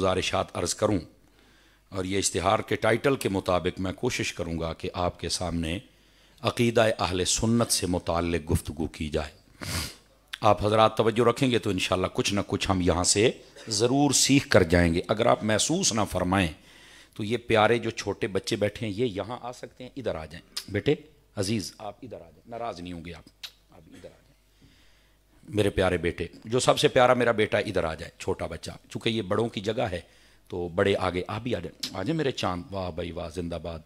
गुजारिशात अर्ज़ करूँ और ये इश्तहार के टाइटल के मुताबिक मैं कोशिश करूँगा कि आपके सामने अकीदा अहल सुन्नत से मुतल गुफ्तु की जाए आप हजरात तवज्जो रखेंगे तो इन कुछ ना कुछ हम यहाँ से ज़रूर सीख कर जाएंगे अगर आप महसूस ना फरमाएँ तो ये प्यारे जो छोटे बच्चे बैठे हैं ये यहाँ आ सकते हैं इधर आ जाएँ बेटे अजीज़ आप इधर आ जाए नाराज़ नहीं होंगे आप आप इधर आ जाए मेरे प्यारे बेटे जो सबसे प्यारा मेरा बेटा इधर आ जाए छोटा बच्चा चूँकि ये बड़ों की जगह है तो बड़े आगे आप भी आ जाए आ जाए मेरे चांद वाह भाई वाह जिंदाबाद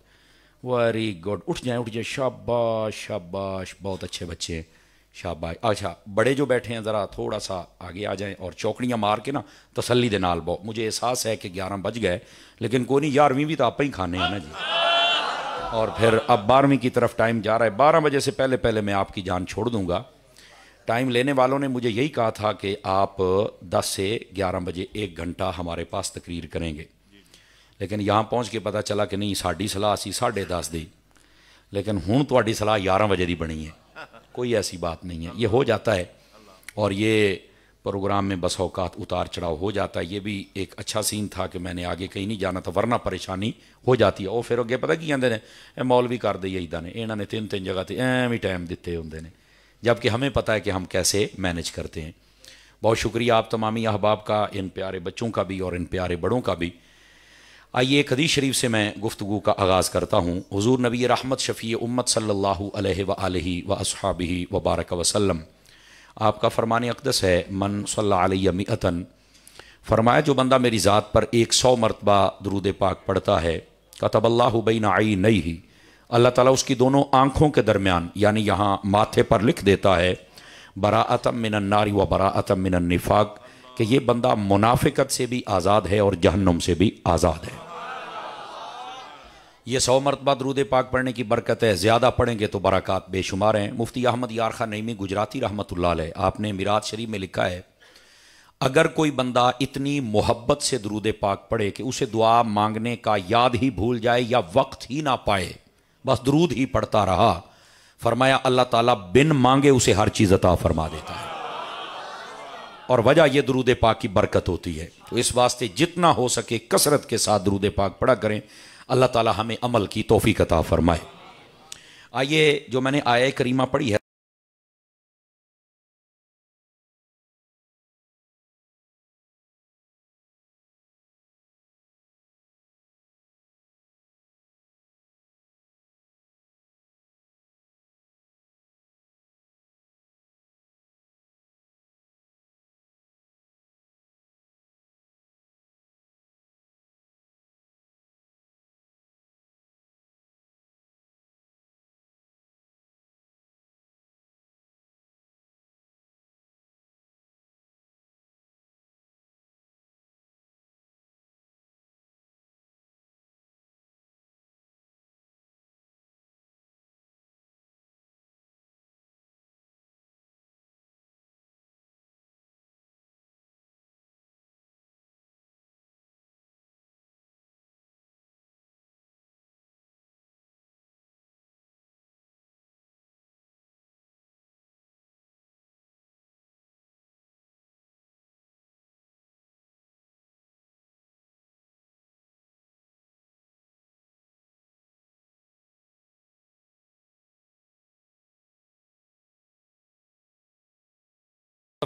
वेरी गुड उठ जाए उठ जाए शाबाश शाबाश बहुत अच्छे बच्चे हैं शाबाश अच्छा बड़े जो बैठे हैं ज़रा थोड़ा सा आगे आ जाएं और चौकड़ियाँ मार के ना तसली दे नाल बहुत मुझे एहसास है कि ग्यारह बज गए लेकिन कोई नहीं ग्यारहवीं भी तो आप ही खाने हैं ना जी और फिर अब बारहवीं की तरफ टाइम जा रहा है बारह बजे से पहले पहले मैं आपकी जान छोड़ दूंगा टाइम लेने वालों ने मुझे यही कहा था कि आप 10 से 11 बजे एक घंटा हमारे पास तकरीर करेंगे लेकिन यहाँ पहुँच के पता चला कि नहीं साड़ी सलाह असी साढ़े दस दी लेकिन हूँ थोड़ी सलाह ग्यारह बजे की बनी है कोई ऐसी बात नहीं है ये हो जाता है और ये प्रोग्राम में बस अवकात उतार चढ़ाव हो जाता है ये भी एक अच्छा सीन था कि मैंने आगे कहीं नहीं जाना था वरना परेशानी हो जाती है और फिर अगर पता की कहते हैं मौलवी कर दे इदा ने इन्होंने तीन तीन जगह से एवं ही टाइम दिते होंगे ने जबकि हमें पता है कि हम कैसे मैनेज करते हैं बहुत शुक्रिया आप तमामी अहबाब का इन प्यारे बच्चों का भी और इन प्यारे बड़ों का भी आइए एक हदीस शरीफ से मैं गुफ्तु का आगाज़ करता हूँ हजूर नबी रहमत शफ़ी उम्मत सल्ला व असहाबी वबारक वसलम आपका फ़रमान अकदस है मन सल्लातन फरमाया जो बंदा मेरी ज़ात पर एक सौ मरतबा दरूद पाक पढ़ता है कतबल्ला बैन आई नई ही अल्लाह ताला उसकी दोनों आंखों के दरमियान यानी यहाँ माथे पर लिख देता है बरा आतम मिन नारी व बरा आतम मिन निफाक कि ये बंदा मुनाफिकत से भी आज़ाद है और जहन्नुम से भी आज़ाद है ये सौ मरतबा दरूद पाक पढ़ने की बरकत है ज़्यादा पढ़ेंगे तो बरक़ात बेशुमार हैं मुफ्ती अहमद यारखा नईमी गुजराती रहमत आपने मीराज शरीफ में लिखा है अगर कोई बंदा इतनी मोहब्बत से दरूद पाक पढ़े कि उसे दुआ मांगने का याद ही भूल जाए या वक्त ही ना पाए बस दरूद ही पढ़ता रहा फरमाया अल्लाह ताला बिन मांगे उसे हर चीज़ अता फरमा देता है और वजह यह दरूद पाक की बरकत होती है तो इस वास्ते जितना हो सके कसरत के साथ दरूद पाक पढ़ा करें अल्लाह ताला हमें अमल की तोफ़ी कता फरमाए आइए जो मैंने आया करीमा पढ़ी है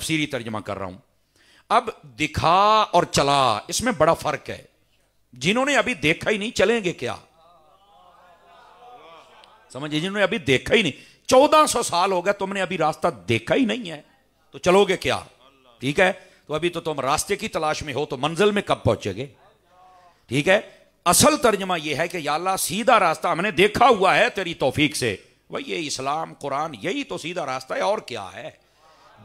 तफसीरी तर्जमा कर रहा हूं अब दिखा और चला इसमें बड़ा फर्क है जिन्होंने अभी देखा ही नहीं चलेंगे क्या समझिए जिन्होंने अभी देखा ही नहीं चौदह सौ साल हो गया तुमने अभी रास्ता देखा ही नहीं है तो चलोगे क्या ठीक है तो अभी तो तुम रास्ते की तलाश में हो तो मंजिल में कब पहुंचेगे ठीक है असल तर्जमा यह है कि याल्ला सीधा रास्ता हमने देखा हुआ है तेरी तोफीक से वही ये इस्लाम कुरान यही तो सीधा रास्ता है और क्या है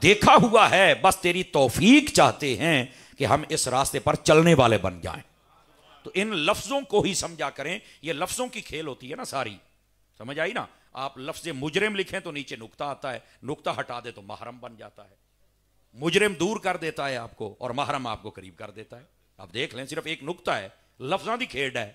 देखा हुआ है बस तेरी तोफीक चाहते हैं कि हम इस रास्ते पर चलने वाले बन जाएं तो इन लफ्ज़ों को ही समझा करें ये लफ्ज़ों की खेल होती है ना सारी समझ आई ना आप लफ्ज़ मुजरिम लिखें तो नीचे नुकता आता है नुकता हटा दे तो महरम बन जाता है मुजरिम दूर कर देता है आपको और महरम आपको करीब कर देता है आप देख लें सिर्फ एक नुकता है लफ्जा की खेड है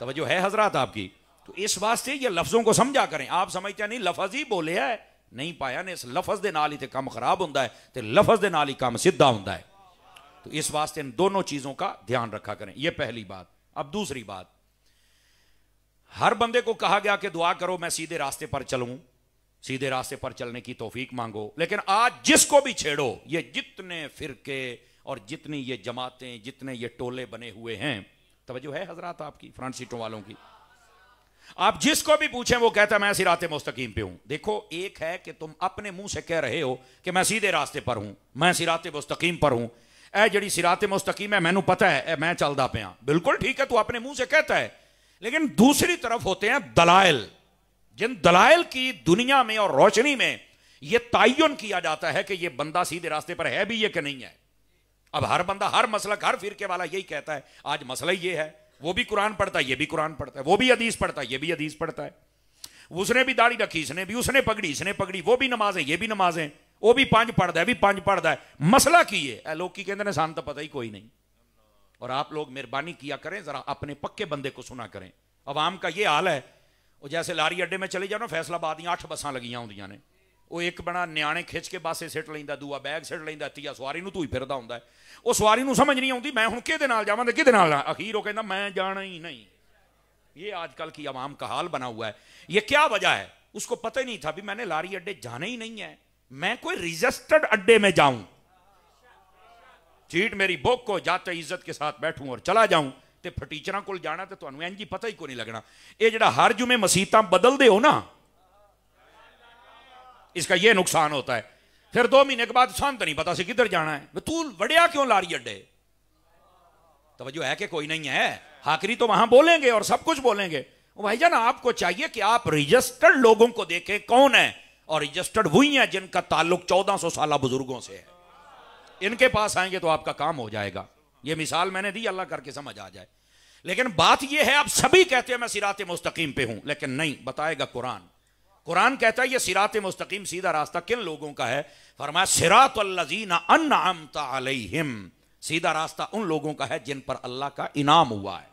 तो है हजरात आपकी तो इस वास्ते ये लफ्जों को समझा करें आप समझते नहीं लफज ही बोले है नहीं पाया ने इस लफज के नाल ही तो कम खराब ਹੁੰਦਾ ਹੈ ਤੇ ਲਫ਼ਜ਼ ਦੇ ਨਾਲ ਹੀ ਕੰਮ ਸਿੱਧਾ ਹੁੰਦਾ ਹੈ तो इस वास्ते इन दोनों चीजों का ध्यान रखा करें यह पहली बात अब दूसरी बात हर बंदे को कहा गया कि दुआ करो मैं सीधे रास्ते पर चलूं सीधे रास्ते पर चलने की तोफीक मांगो लेकिन आज जिसको भी छेड़ो ये जितने फिरके और जितनी ये जमातें जितने ये टोले बने हुए हैं तवज्जो है हजरात आपकी फ्रंट सीटों वालों की आप जिसको भी पूछें वो कहता है मैं सिरात मुस्तकीम पे हूं देखो एक है कि तुम अपने मुंह से कह रहे हो कि मैं सीधे रास्ते पर हूं मैं सिरात मुस्तकीम पर हूं ए जड़ी सिरात मुस्तकीम है मैनू पता है ए, मैं चलता पे बिल्कुल ठीक है तू अपने मुंह से कहता है लेकिन दूसरी तरफ होते हैं दलायल जिन दलायल की दुनिया में और रोशनी में यह तयन किया जाता है कि यह बंदा सीधे रास्ते पर है भी यह कि नहीं है अब हर बंदा हर मसलक हर फिरके वाला यही कहता है आज मसला ये है वो भी कुरान पढ़ता है ये भी कुरान पढ़ता है वो भी अदीस पढ़ता है ये भी अदीस पढ़ता है उसने भी दाढ़ी रखी इसने भी उसने पगड़ी इसने पगड़ी वो भी नमाज है ये भी नमाज है वो भी पांच पढ़ता है भी पांच पढ़ता है मसला की है लोग की कहते हैं शांत तो पता ही कोई नहीं और आप लोग मेहरबानी किया करें जरा अपने पक्के बंदे को सुना करें अवाम का ये हाल है और जैसे लारी अड्डे में चले जाओ ना फैसलाबाद आठ बसा लगिया होंगे ने वो एक बना न्याणे खिंच के पासे सीट लेंदा दूआ बैग सीट लेंदा तीया सवारी तू ही फिर हों सवारी समझ नहीं आती मैं हूँ कि जावा तो कि अखीर वो कहना मैं जाना ही नहीं ये आजकल की आवाम का हाल बना हुआ है ये क्या वजह है उसको पता ही नहीं था भी मैंने लारी अड्डे जाने ही नहीं है मैं कोई रजिस्टर्ड अड्डे में जाऊं चीट मेरी बुक को जाते इज्जत के साथ बैठूं और चला जाऊं तो फटीचर को जाना तो एन पता ही को नहीं लगना यह जरा हर जुमे मसीत बदलते हो ना इसका यह नुकसान होता है फिर दो महीने के बाद शांत नहीं पता से किधर जाना है तू वड़िया क्यों लारी अड्डे जो है कि कोई नहीं है हाकरी तो वहां बोलेंगे और सब कुछ बोलेंगे भाई जान आपको चाहिए कि आप रजिस्टर्ड लोगों को देखें कौन है और रजिस्टर्ड वही है जिनका ताल्लुक 1400 साल बुजुर्गों से है इनके पास आएंगे तो आपका काम हो जाएगा ये मिसाल मैंने दी अल्लाह करके समझ आ जाए लेकिन बात यह है आप सभी कहते हैं मैं सिरात मुस्तकीम पे हूं लेकिन नहीं बताएगा कुरान कुरान कहता है ये सिरात मुस्तकीम सीधा रास्ता किन लोगों का है फरमाया सिरात अल्लाजीना अनअमता अलैहिम सीधा रास्ता उन लोगों का है जिन पर अल्लाह का इनाम हुआ है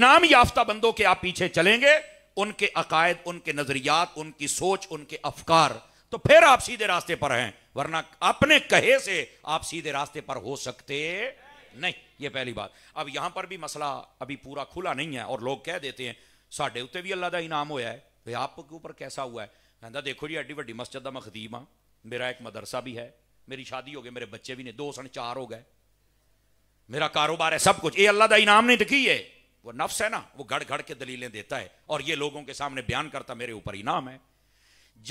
इनाम याफ्ता बंदों के आप पीछे चलेंगे उनके अकायद उनके नजरियात उनकी सोच उनके अफकार तो फिर आप सीधे रास्ते पर हैं वरना अपने कहे से आप सीधे रास्ते पर हो सकते नहीं ये पहली बात अब यहां पर भी मसला अभी पूरा खुला नहीं है और लोग कह देते हैं साढ़े उत्ते भी अल्लाह का इनाम होया है भाई आपके ऊपर कैसा हुआ है कहता देखो जी एड्डी वीडी मस्जिद का मैं खदीम हाँ मेरा एक मदरसा भी है मेरी शादी हो गई मेरे बच्चे भी ने दो सन चार हो गए मेरा कारोबार है सब कुछ ये अल्लाह का इनाम नहीं दिखी है वो नफ्स है ना वो घड़ घड़ के दलीलें देता है और ये लोगों के सामने बयान करता मेरे ऊपर इनाम है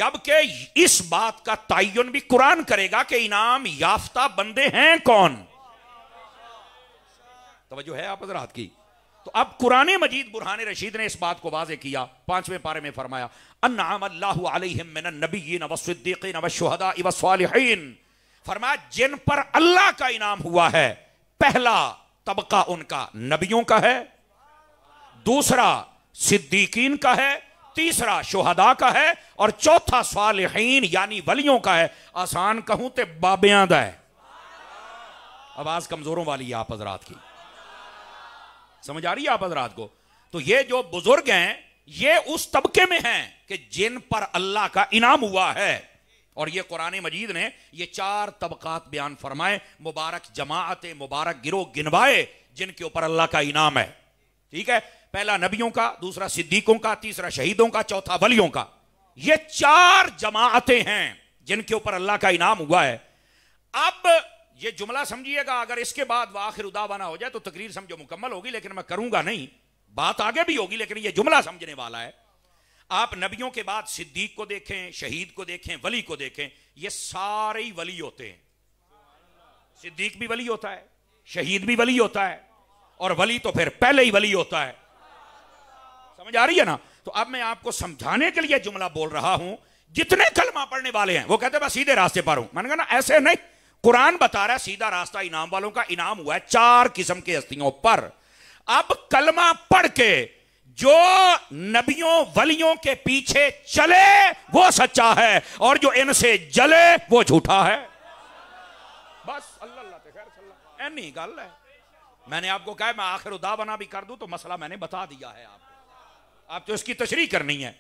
जबकि इस बात का तयन भी कुरान करेगा कि इनाम याफ्ता बंदे हैं कौन तो जो है आप हजरात की तो अब कुरान मजीद बुरहान रशीद ने इस बात को वाजे किया पांचवें पारे में फरमाया अन्नामल्लाबीन फरमाया जिन पर अल्लाह का इनाम हुआ है पहला तबका उनका नबियों का है दूसरा सिद्दीकीन का है तीसरा शोहदा का है और चौथा साल यानी वलियों का है आसान कहूं तो बाबियां आवाज कमजोरों वाली है आप हजरात की समझ आ रही है आप हजरात को तो ये जो बुजुर्ग हैं ये उस तबके में हैं कि जिन पर अल्लाह का इनाम हुआ है और ये कुरान मजीद ने ये चार तबकात बयान फरमाए मुबारक जमात मुबारक गिरोह गिनवाए जिनके ऊपर अल्लाह का इनाम है ठीक है पहला नबियों का दूसरा सिद्दीकों का तीसरा शहीदों का चौथा वलियों का ये चार जमातें हैं जिनके ऊपर अल्लाह का इनाम हुआ है अब ये जुमला समझिएगा अगर इसके बाद आखिर उदावाना हो जाए तो तकरीर समझो मुकम्मल होगी लेकिन मैं करूंगा नहीं बात आगे भी होगी लेकिन यह जुमला समझने वाला है आप नबियों के बाद सिद्दीक को देखें शहीद को देखें वली को देखें ये सारे ही वली होते हैं सिद्दीक भी वली होता है शहीद भी वली होता है और वली तो फिर पहले ही वली होता है समझ आ रही है ना तो अब मैं आपको समझाने के लिए जुमला बोल रहा हूं जितने कलमा पढ़ने वाले हैं वो कहते हैं सीधे रास्ते पर हूं मैंने कहा ना ऐसे नहीं कुरान बता रहा है सीधा रास्ता इनाम वालों का इनाम हुआ है चार किस्म की हस्तियों पर अब कलमा पढ़ के जो नबियों वलियों के पीछे चले वो सच्चा है और जो इनसे जले वो झूठा है बस अल्लाह ऐनी गल है मैंने आपको कहा मैं आखिर उदा बना भी कर दूं तो मसला मैंने बता दिया है आपको आप तो इसकी तशरी करनी है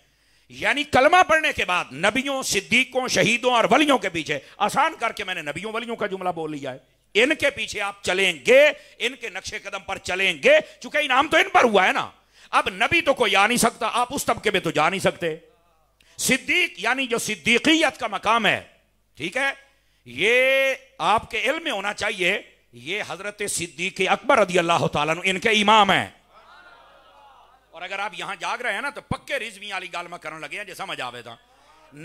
यानी कलमा पढ़ने के बाद नबियों सिद्दीकों शहीदों और वलियों के पीछे आसान करके मैंने नबियों वलियों का जुमला बोल लिया है इनके पीछे आप चलेंगे इनके नक्शे कदम पर चलेंगे चूंकि इनाम तो इन पर हुआ है ना अब नबी तो कोई आ नहीं सकता आप उस तबके में तो जा नहीं सकते सिद्दीक यानी जो सिद्दीकियत का मकाम है ठीक है ये आपके इल्म में होना चाहिए ये हजरत सिद्दीक अकबर रदी अल्लाह तुम इनके इमाम है और अगर आप यहां जाग रहे हैं ना तो पक्के रिजवी वाली गाल में करने लगे हैं जैसा मजा आवे था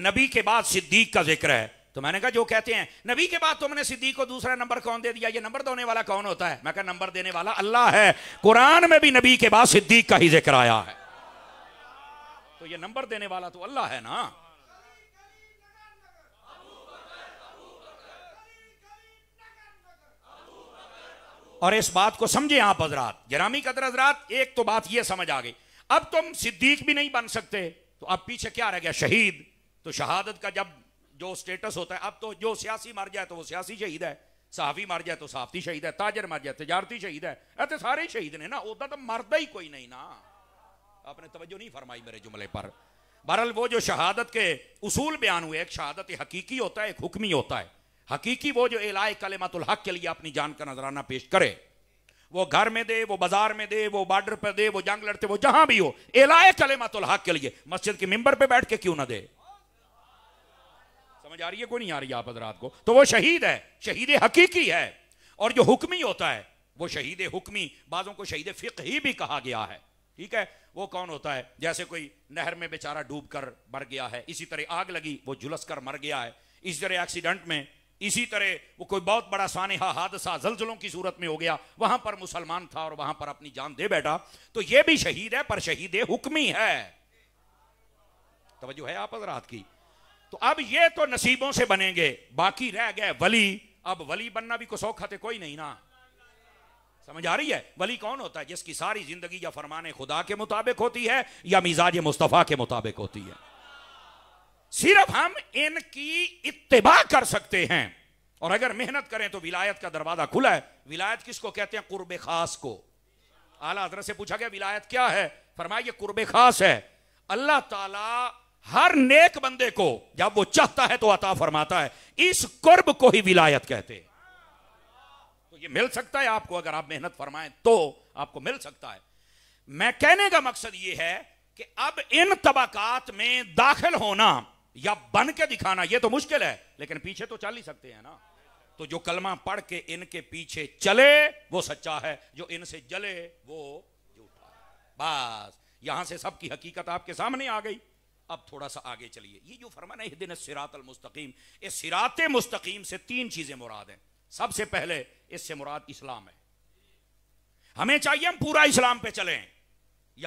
नबी के बाद सिद्दीक का जिक्र है तो मैंने कहा जो कहते हैं नबी के बाद तुमने सिद्दीक को दूसरा नंबर कौन दे दिया ये नंबर देने वाला कौन होता है मैं कहा नंबर देने वाला अल्लाह है कुरान में भी नबी के बाद सिद्दीक का ही जिक्र आया है तो ये नंबर देने वाला तो अल्लाह है ना और इस बात को समझे आप हजरात गिरामी कदर हजरात एक तो बात यह समझ आ गई अब तुम सिद्दीक भी नहीं बन सकते तो अब पीछे क्या रह गया शहीद तो शहादत का जब जो स्टेटस होता है अब तो जो सियासी मर जाए तो वो सियासी शहीद है सहाफी मर जाए तो सहाफी शहीद है ताजर मर जाए तजारती शहीद है ऐसे तो सारे शहीद ने ना उदा तो मरदा ही कोई नहीं ना आपने तवज्जो नहीं फरमाई मेरे जुमले पर बहरल वो जो शहादत के उसूल बयान हुए एक शहादत हकीकी होता है एक हुक्मी होता है हकीकी वो जो एलाय कलेमातुल हक के लिए अपनी जान का नजराना पेश करे वो घर में दे वो बाजार में दे वो बॉर्डर पर दे वो जंग लड़ते वो जहां भी हो एलाय कलेमतुल हक के लिए मस्जिद के मिंबर पे बैठ के क्यों ना दे समझ आ रही है कोई नहीं आ रही आप हजरात को तो वो शहीद है शहीद हकीकी है और जो हुक्मी होता है वो शहीद हुक्मी बाजों को शहीद फिक ही भी कहा गया है ठीक है वो कौन होता है जैसे कोई नहर में बेचारा डूब कर मर गया है इसी तरह आग लगी वो झुलस कर मर गया है इसी तरह एक्सीडेंट में इसी तरह वो कोई बहुत बड़ा सानहा हादसा जलजलों की सूरत में हो गया वहां पर मुसलमान था और वहां पर अपनी जान दे बैठा तो ये भी शहीद है पर शहीद हुक्मी है तो है आप रात की तो अब ये तो नसीबों से बनेंगे बाकी रह गए वली अब वली बनना भी कुछ है तो कोई नहीं ना समझ आ रही है वली कौन होता है जिसकी सारी जिंदगी या फरमाने खुदा के मुताबिक होती है या मिजाज मुस्तफ़ा के मुताबिक होती है सिर्फ हम इनकी इतबा कर सकते हैं और अगर मेहनत करें तो विलायत का दरवाजा खुला है विलायत किसको कहते हैं कुर्ब खास को आला हजरत से पूछा गया विलायत क्या है फरमाइए कुर्ब खास है अल्लाह ताला हर नेक बंदे को जब वो चाहता है तो अता फरमाता है इस कुर्ब को ही विलायत कहते हैं तो ये मिल सकता है आपको अगर आप मेहनत फरमाएं तो आपको मिल सकता है मैं कहने का मकसद ये है कि अब इन तबकात में दाखिल होना या बन के दिखाना यह तो मुश्किल है लेकिन पीछे तो चल ही सकते हैं ना तो जो कलमा पढ़ के इनके पीछे चले वो सच्चा है जो इनसे जले वो झूठा बस यहां से सबकी हकीकत आपके सामने आ गई अब थोड़ा सा आगे चलिए ये जो फरमान है दिन सिरात मुस्तकीम इस सिरात मुस्तकीम से तीन चीजें मुराद हैं सबसे पहले इससे मुराद इस्लाम है हमें चाहिए हम पूरा इस्लाम पे चलें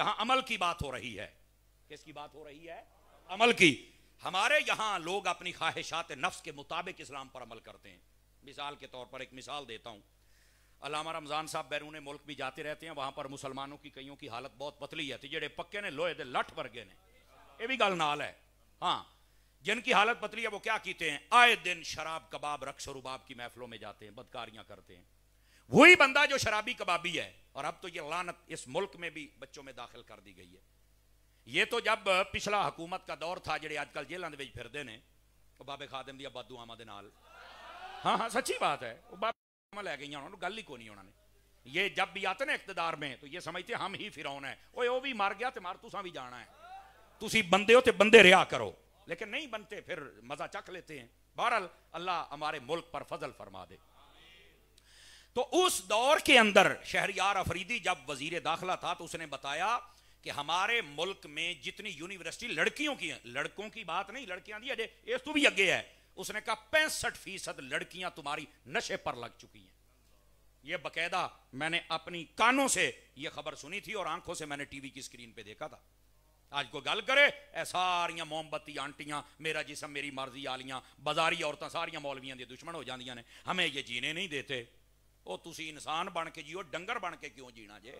यहां अमल की बात हो रही है किसकी बात हो रही है अमल की हमारे यहाँ लोग अपनी ख्वाहिशात नफ्स के मुताबिक इस्लाम पर अमल करते हैं मिसाल के तौर पर एक मिसाल देता हूँ अलामा रमज़ान साहब बैरून मुल्क भी जाते रहते हैं वहाँ पर मुसलमानों की कईयों की हालत बहुत पतली है जेडे पक्के ने लोहे दे लठ वर्गे ने यह भी गल नाल है हाँ जिनकी हालत पतली है वो क्या कीते हैं आए दिन शराब कबाब रक्स और रुबाब की महफिलों में जाते हैं बदकारियां करते हैं वही बंदा जो शराबी कबाबी है और अब तो ये लानत इस मुल्क में भी बच्चों में दाखिल कर दी गई है ये तो जब पिछला ਹਕੂਮਤ का दौर था जे अजक जेलों के फिरते हैं तो बाबे ਬਾਬੇ ਖਾਦਮ ਦੀਆਂ ਬਾਦੂਆਵਾਂ हाँ हाँ सच्ची बात है वो बाबा लै गई उन्होंने गल ही को नहीं उन्होंने ये जब भी आते ना इकतदार में तो ये समझते हम ही फिरा है ओए वो भी मर गया तो मार तुसा भी जाना है तुम बंदे हो तो बंदे रिहा करो लेकिन नहीं बनते फिर मजा चख लेते हैं बहरहाल अल्लाह हमारे मुल्क पर फजल फरमा दे तो उस दौर के अंदर शहरियार अफरीदी जब वजीर दाखिला था तो उसने बताया कि हमारे मुल्क में जितनी यूनिवर्सिटी लड़कियों की है लड़कों की बात नहीं लड़कियां दी अजय ये तू तो भी अगे है उसने कहा पैंसठ फीसद लड़कियां तुम्हारी नशे पर लग चुकी हैं यह बकायदा मैंने अपनी कानों से यह खबर सुनी थी और आंखों से मैंने टीवी की स्क्रीन पर देखा था आज को गल करे सारिया मोमबत्ती आंटियां मेरा जिसम मेरी मर्जी आलियां बाजारी औरत सारिया मौलवियों के दुश्मन हो जाए हमें ये जीने नहीं देते वो तुम इंसान बन के जियो डंगर बन के क्यों जीना जे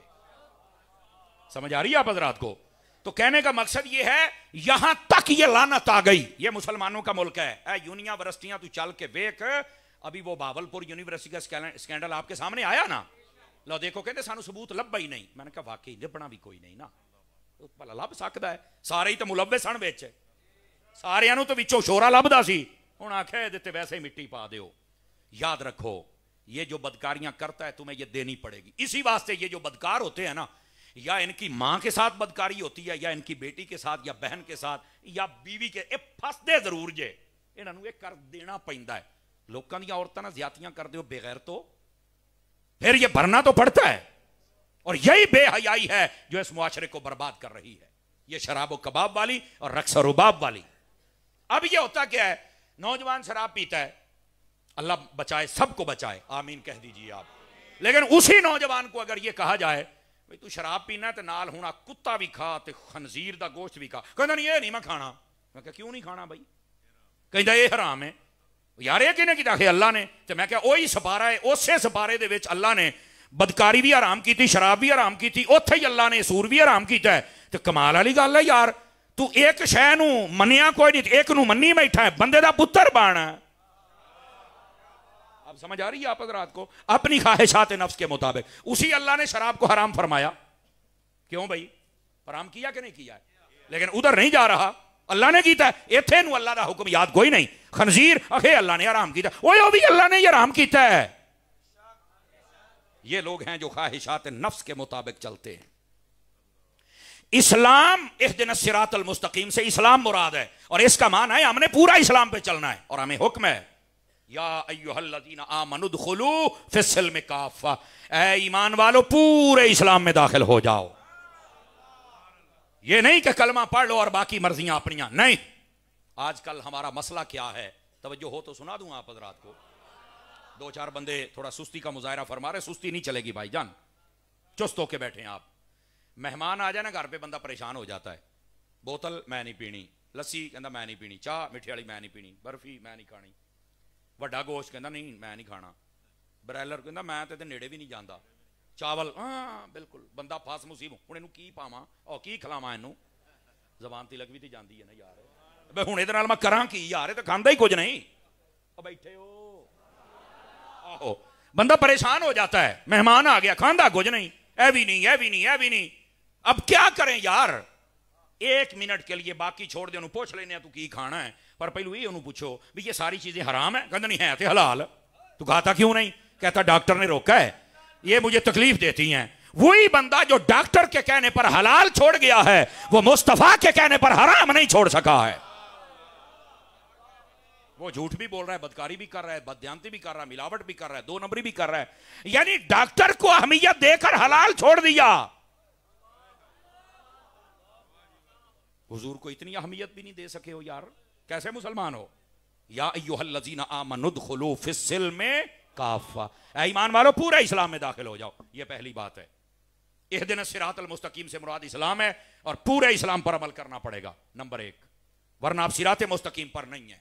समझ आ रही है आप हजरात को तो कहने का मकसद ये है यहां तक ये लानत आ गई ये मुसलमानों का मुल्क है यूनिया वरस्तियां तू चल के वेख अभी वो बावलपुर यूनिवर्सिटी का स्कैंडल आपके सामने आया ना लो देखो कहते सानू सबूत लभ ही नहीं मैंने कहा वाकई लिभना भी कोई नहीं ना तो भला लभ सकता है सारे ही तो मुलबे सन बेच सारिया तो विचों शोरा लभदा सी हूँ आखे ये वैसे ही मिट्टी पा दो याद रखो ये जो बदकारियां करता है तुम्हें ये देनी पड़ेगी इसी वास्ते ये जो बदकार होते हैं ना या इनकी मां के साथ बदकारी होती है या इनकी बेटी के साथ या बहन के साथ या बीवी के ਇਹ जरूर जे इन्हों कर देना पैदा है लोगों ਪੈਂਦਾ ਹੈ ज्यादा कर ਔਰਤਾਂ ਨਾਲ तो फिर ये भरना तो पड़ता है और यही बेहयाई है जो इस मुआरे को बर्बाद कर रही है ये शराब व कबाब वाली और रक्स रुबाब वाली अब ये होता क्या है नौजवान शराब पीता है अल्लाह बचाए सबको बचाए आमीन कह दीजिए आप लेकिन उसी नौजवान को अगर ये कहा जाए ਭਈ ਤੂੰ ਸ਼ਰਾਬ ਪੀਣਾ ਤੇ ਨਾਲ ਹੁਣ ਆ ਕੁੱਤਾ ਵੀ ਖਾ ਤੇ ਖਨਜ਼ੀਰ ਦਾ ਗੋਸ਼ਤ ਵੀ ਖਾ ਕਹਿੰਦਾ ਨਹੀਂ ਇਹ ਨਹੀਂ ਮੈਂ ਖਾਣਾ ਮੈਂ ਕਿਹਾ ਕਿਉਂ ਨਹੀਂ ਖਾਣਾ ਬਾਈ ਕਹਿੰਦਾ ਇਹ ਹਰਾਮ ਹੈ ਯਾਰ ਇਹ ਕਿਨੇ ਕਿਤਾ ਹੈ ਅੱਲਾ ਨੇ ਤੇ ਮੈਂ ਕਿਹਾ ਉਹੀ ਸਬਾਰਾ ਹੈ ਉਸੇ ਸਬਾਰੇ ਦੇ ਵਿੱਚ ਅੱਲਾ ਨੇ ਬਦਕਾਰੀ ਵੀ ਹਰਾਮ ਕੀਤੀ ਸ਼ਰਾਬ ਵੀ ਹਰਾਮ ਕੀਤੀ ਉੱਥੇ ਹੀ ਅੱਲਾ ਨੇ ਸੂਰ ਵੀ ਹਰਾਮ ਕੀਤਾ ਤੇ ਕਮਾਲ ਵਾਲੀ ਗੱਲ ਹੈ ਯਾਰ ਤੂੰ ਇੱਕ ਸ਼ੈ ਨੂੰ ਮੰਨਿਆ ਕੋਈ ਨਹੀਂ ਇੱਕ ਨੂੰ ਮੰਨੀ ਬੈਠਾ ਹੈ ਬੰਦੇ ਦਾ ਪੁੱਤਰ ਬਾਣਾ समझ आ रही है आप हजरात को अपनी ख्वाहिशात नफ्स के मुताबिक उसी अल्लाह ने शराब को हराम फरमाया क्यों भाई हराम किया कि नहीं किया है लेकिन उधर नहीं जा रहा अल्लाह ने किया इतने अल्लाह का हुक्म याद कोई नहीं खनजीर अखे अल्लाह ने आराम किया ओए भी अल्लाह ने आराम किया है ये लोग हैं जो ख्वाहिशात नफ्स के मुताबिक चलते हैं इस्लाम इस दिन सिरात मुस्तकीम से इस्लाम मुराद है और इसका मान है हमने पूरा इस्लाम पे चलना है और हमें हुक्म है ईमान वालो पूरे इस्लाम में दाखिल हो जाओ ये नहीं कि कलमा पढ़ लो और बाकी मर्जियां अपनियां नहीं आजकल हमारा मसला क्या है तवज्जो हो तो सुना दूं आप हजरात को दो चार बंदे थोड़ा सुस्ती का मुजाहरा फरमा रहे सुस्ती नहीं चलेगी भाई जान चुस्त होके बैठे आप मेहमान आ जाए ना घर पर बंदा परेशान हो जाता है बोतल मैं नहीं पीनी लस्सी कहता मैं नहीं पीनी चाह मिठी वाली मैं नहीं पीनी बर्फी मैं नहीं खानी व्डा गोश कहता नहीं मैं नहीं खाना ब्रैलर कहता मैं तो नेड़े भी नहीं जाता चावल हाँ बिल्कुल बंदा फस मुसीब हूँ इन की पाव और की खिलाव इन जबान तिलक भी तो जाती है ना यार बे हूँ ये मैं करा की यार ये तो खाँदा ही कुछ नहीं बैठे हो आहो बंदा परेशान हो जाता है मेहमान आ गया खाँदा कुछ नहीं ए भी नहीं है भी नहीं है भी नहीं अब क्या करें यार एक मिनट के लिए बाकी छोड़ दे पूछ लेने तू की खाना है पर पहलू ये उन्होंने पूछो भी ये सारी चीजें हराम है कहना नहीं है तो हलाल तू खाता क्यों नहीं कहता डॉक्टर ने रोका है ये मुझे तकलीफ देती हैं वही बंदा जो डॉक्टर के कहने पर हलाल छोड़ गया है वो मुस्तफा के कहने पर हराम नहीं छोड़ सका है वो झूठ भी बोल रहा है बदकारी भी कर रहा है बदयांती भी कर रहा है मिलावट भी कर रहा है दो नंबरी भी कर रहा है यानी डॉक्टर को अहमियत देकर हलाल छोड़ दिया हुजूर को इतनी अहमियत भी नहीं दे सके हो यार कैसे मुसलमान हो या आमनुद में काफा ईमान वालों पूरा इस्लाम में दाखिल हो जाओ ये पहली बात है यह दिन सिरातल मुस्तकीम से मुराद इस्लाम है और पूरे इस्लाम पर अमल करना पड़ेगा नंबर एक वरना आप सिरात मुस्तकीम पर नहीं है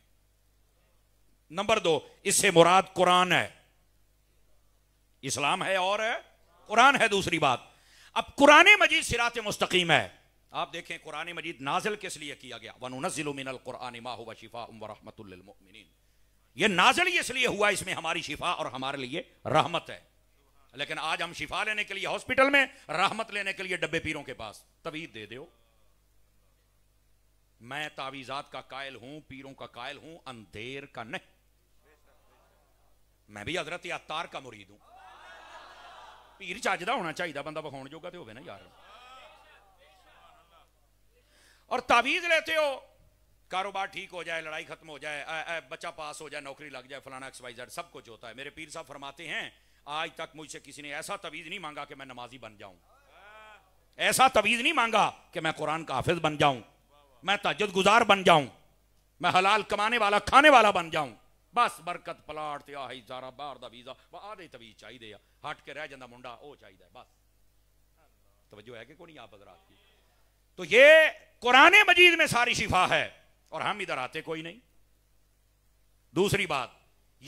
नंबर दो इससे मुराद कुरान है इस्लाम है और है कुरान है दूसरी बात अब कुरान मजीद सिरात मुस्तकीम है आप देखें कुरान मजीद नाजिल किस लिए किया गया वन कुरान माह शिफा उम ये नाजिल इसलिए हुआ इसमें हमारी शिफा और हमारे लिए रहमत है लेकिन आज हम शिफा लेने के लिए हॉस्पिटल में रहमत लेने के लिए डब्बे पीरों के पास तभी दे दो मैं तावीजात का कायल हूं पीरों का कायल हूं अंधेर का नहीं मैं भी हजरत अतार का मुरीद हूं पीर चाजदा होना चाहिए बंदा बखाने जोगा तो होवे ना यार और तावीज लेते हो कारोबार ठीक हो जाए लड़ाई खत्म हो जाए आ, आ, बच्चा पास हो जाए नौकरी लग जाए फलाना एक्सवाइजर सब कुछ होता है मेरे पीर साहब फरमाते हैं आज तक मुझसे किसी ने ऐसा तवीज नहीं मांगा कि मैं नमाजी बन जाऊं ऐसा तवीज नहीं मांगा कि मैं कुरान का हाफिज बन जाऊं मैं तजद गुजार बन जाऊं मैं हलाल कमाने वाला खाने वाला बन जाऊं बस बरकत पलाट ते बार जारा बाहर वीजा आधे तवीज चाहिए हट के रह जाता मुंडा वह चाहिए बस तवजो है कि कौन आप हजरात की तो ये कुरान मजीद में सारी शिफा है और हम इधर आते कोई नहीं दूसरी बात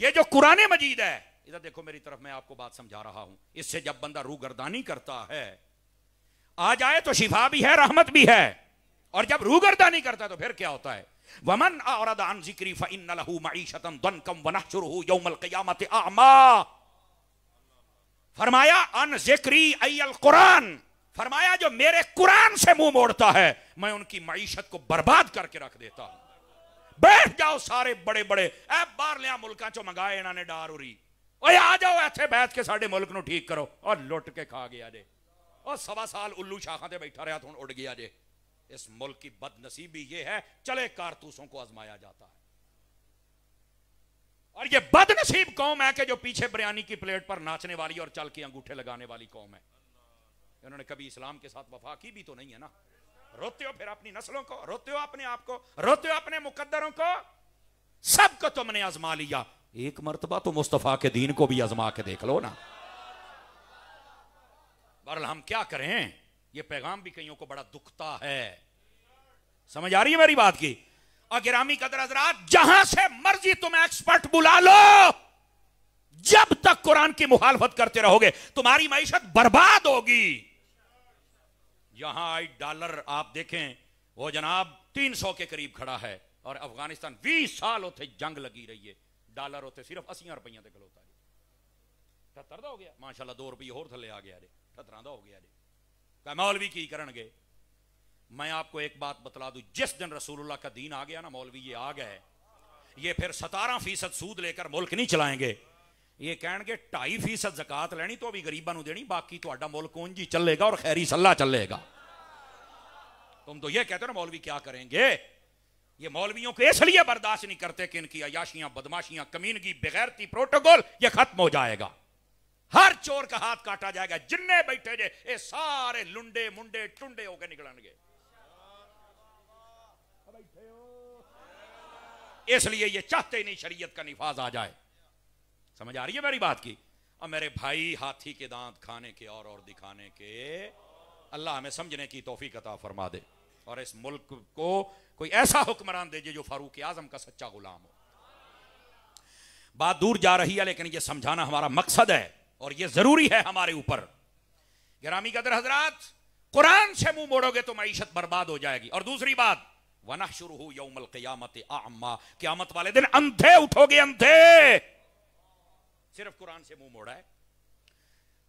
ये जो कुरान मजीद है इधर देखो मेरी तरफ मैं आपको बात समझा रहा हूं इससे जब बंदा रूगरदानी करता है आ जाए तो शिफा भी है रहमत भी है और जब रूगरदानी करता है तो फिर क्या होता है वमन औरदान जिक्री फिन लहू कम वना यौमल कयामत आमा फरमाया अन जिक्री अल कुरान फरमाया जो मेरे कुरान से मुंह मोड़ता है मैं उनकी मीशत को बर्बाद करके रख देता हूं बैठ जाओ सारे बड़े बड़े ऐ बार लिया मुल्क चो मंगाए इन्होंने डार उरी ओए आ जाओ ऐसे बैठ के साडे मुल्क ਨੂੰ ठीक करो और लुट के खा गया जे और सवा साल उल्लू शाखा से बैठा रहा तो हूं उड़ गया जे इस मुल्क की बदनसीबी ये है चले कारतूसों को आजमाया जाता है और ये बदनसीब कौम है कि जो पीछे बिरयानी की प्लेट पर नाचने वाली और चल के अंगूठे लगाने वाली कौम है उन्होंने कभी इस्लाम के साथ वफा की भी तो नहीं है ना रोते हो फिर अपनी नस्लों को रोते हो अपने आप को रोते हो अपने मुकद्दरों को सबको तुमने आजमा लिया एक मरतबा तो मुस्तफ़ा के दीन को भी आजमा के देख लो ना बहरल हम क्या करें ये पैगाम भी कईयों को बड़ा दुखता है समझ आ रही है मेरी बात की अगिरामी कदर हजरात जहां से मर्जी तुम एक्सपर्ट बुला लो जब तक कुरान की मुखालफत करते रहोगे तुम्हारी मीशत बर्बाद होगी यहां आई डॉलर आप देखें वो जनाब 300 के करीब खड़ा है और अफगानिस्तान 20 साल होते जंग लगी रही है डॉलर होते सिर्फ अस्सी रुपया तक खलोता है सत्तर का हो गया माशाला दो रुपये और थले आ गया जे सत्तर का हो गया जे मौलवी की करे मैं आपको एक बात बतला दू जिस दिन रसूलुल्लाह का दीन आ गया ना मौलवी ये आ गए ये फिर सतारह फीसद सूद लेकर मुल्क नहीं चलाएंगे ਇਹ ਕਹਿਣਗੇ ढाई फीसद ਲੈਣੀ लैनी तो ਗਰੀਬਾਂ गरीबा देनी बाकी ਤੁਹਾਡਾ ਮੁਲਕ ਉਂਝ चलेगा ਚੱਲੇਗਾ ਔਰ ਖੈਰੀ ਸੱਲਾ तुम तो ये कहते हो ना मौलवी क्या करेंगे ये मौलवियों को इसलिए बर्दाश्त नहीं करते कि इनकी अयाशियां बदमाशियां कमीनगी बगैरती प्रोटोकॉल ये खत्म हो जाएगा हर चोर का हाथ काटा जाएगा जिन्ने बैठे जे ये सारे लुंडे मुंडे टुंडे होके निकलेंगे इसलिए ये चाहते ही नहीं शरीयत का निफाज आ जाए समझ आ रही है मेरी बात की अब मेरे भाई हाथी के दांत खाने के और और दिखाने के अल्लाह हमें समझने की तोहफी कता फरमा दे और इस मुल्क को कोई ऐसा हुक्मरान दे जो फारूक आजम का सच्चा गुलाम हो बात दूर जा रही है लेकिन यह समझाना हमारा मकसद है और यह जरूरी है हमारे ऊपर ग्रामी कदर हजरात कुरान से मुंह मोड़ोगे तो मीशत बर्बाद हो जाएगी और दूसरी बात वना शुरू हो यौमल क्यामत आमा क्यामत वाले दिन अंधे उठोगे अंधे सिर्फ कुरान से मुंह मोड़ा है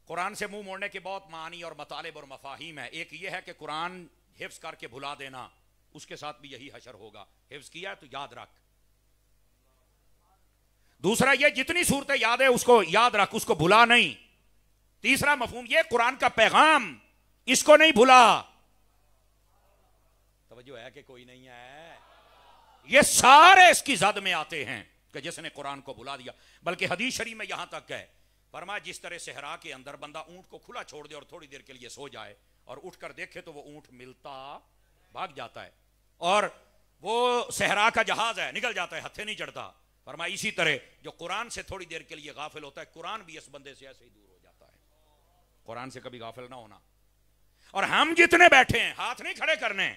कुरान से मुंह मोड़ने के बहुत मानी और मतालब और मफाहिम है एक ये है कि कुरान हिफ्स करके भुला देना उसके साथ भी यही हशर होगा हिफ्स किया तो याद रख दूसरा ये जितनी सूरतें याद है उसको याद रख उसको भुला नहीं तीसरा मफहूम ये कुरान का पैगाम इसको नहीं भुला तो है कि कोई नहीं है ये सारे इसकी जद में आते हैं कि जिसने कुरान को बुला दिया बल्कि हदीस शरीफ में यहां तक है फरमा जिस तरह सहरा के अंदर बंदा ऊंट को खुला छोड़ दे और थोड़ी देर के लिए सो जाए और उठ कर देखे तो वो ऊंट मिलता भाग जाता है और वो सहरा का जहाज है निकल जाता है हथे नहीं चढ़ता फरमा इसी तरह जो कुरान से थोड़ी देर के लिए गाफिल होता है कुरान भी इस बंदे से ऐसे ही दूर हो जाता है कुरान से कभी गाफिल ना होना और हम जितने बैठे हैं हाथ नहीं खड़े करने हैं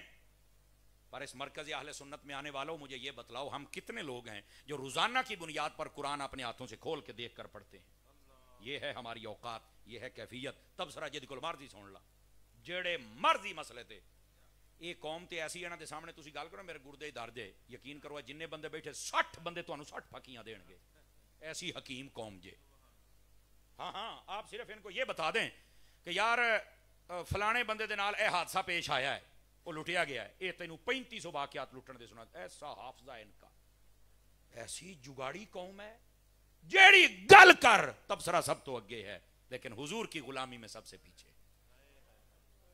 पर इस मरकज अहल सुन्नत में आने वालों मुझे ये बतलाओ हम कितने लोग हैं जो रोजाना की बुनियाद पर कुरान अपने हाथों से खोल के देख कर पढ़ते हैं ये है हमारी औकात ये है कैफियत तब सरा जिद गुल मर्जी सुन ला जेड़े मर्जी मसले थे ये कौम तो ऐसी है ना सामने तुम गल करो मेरे गुरदे दर दे यकीन करो जिन्हें बंद बैठे सठ बंद सठ फकियां देने ऐसी हकीम कौम जे हाँ हाँ आप सिर्फ इनको ये बता दें कि यार फलाने बंद हादसा पेश आया है ਉਹ ਲੁੱਟਿਆ ਗਿਆ ਹੈ ਇਹ ਤੈਨੂੰ 3500 ਵਾਕਿਆਤ ਲੁੱਟਣ ਦੇ सुना ऐसा हाफजा इनका ऐसी जुगाड़ी कौम है जेड़ी गल कर तबसरा सब तो अगे है लेकिन हुजूर की गुलामी में सबसे पीछे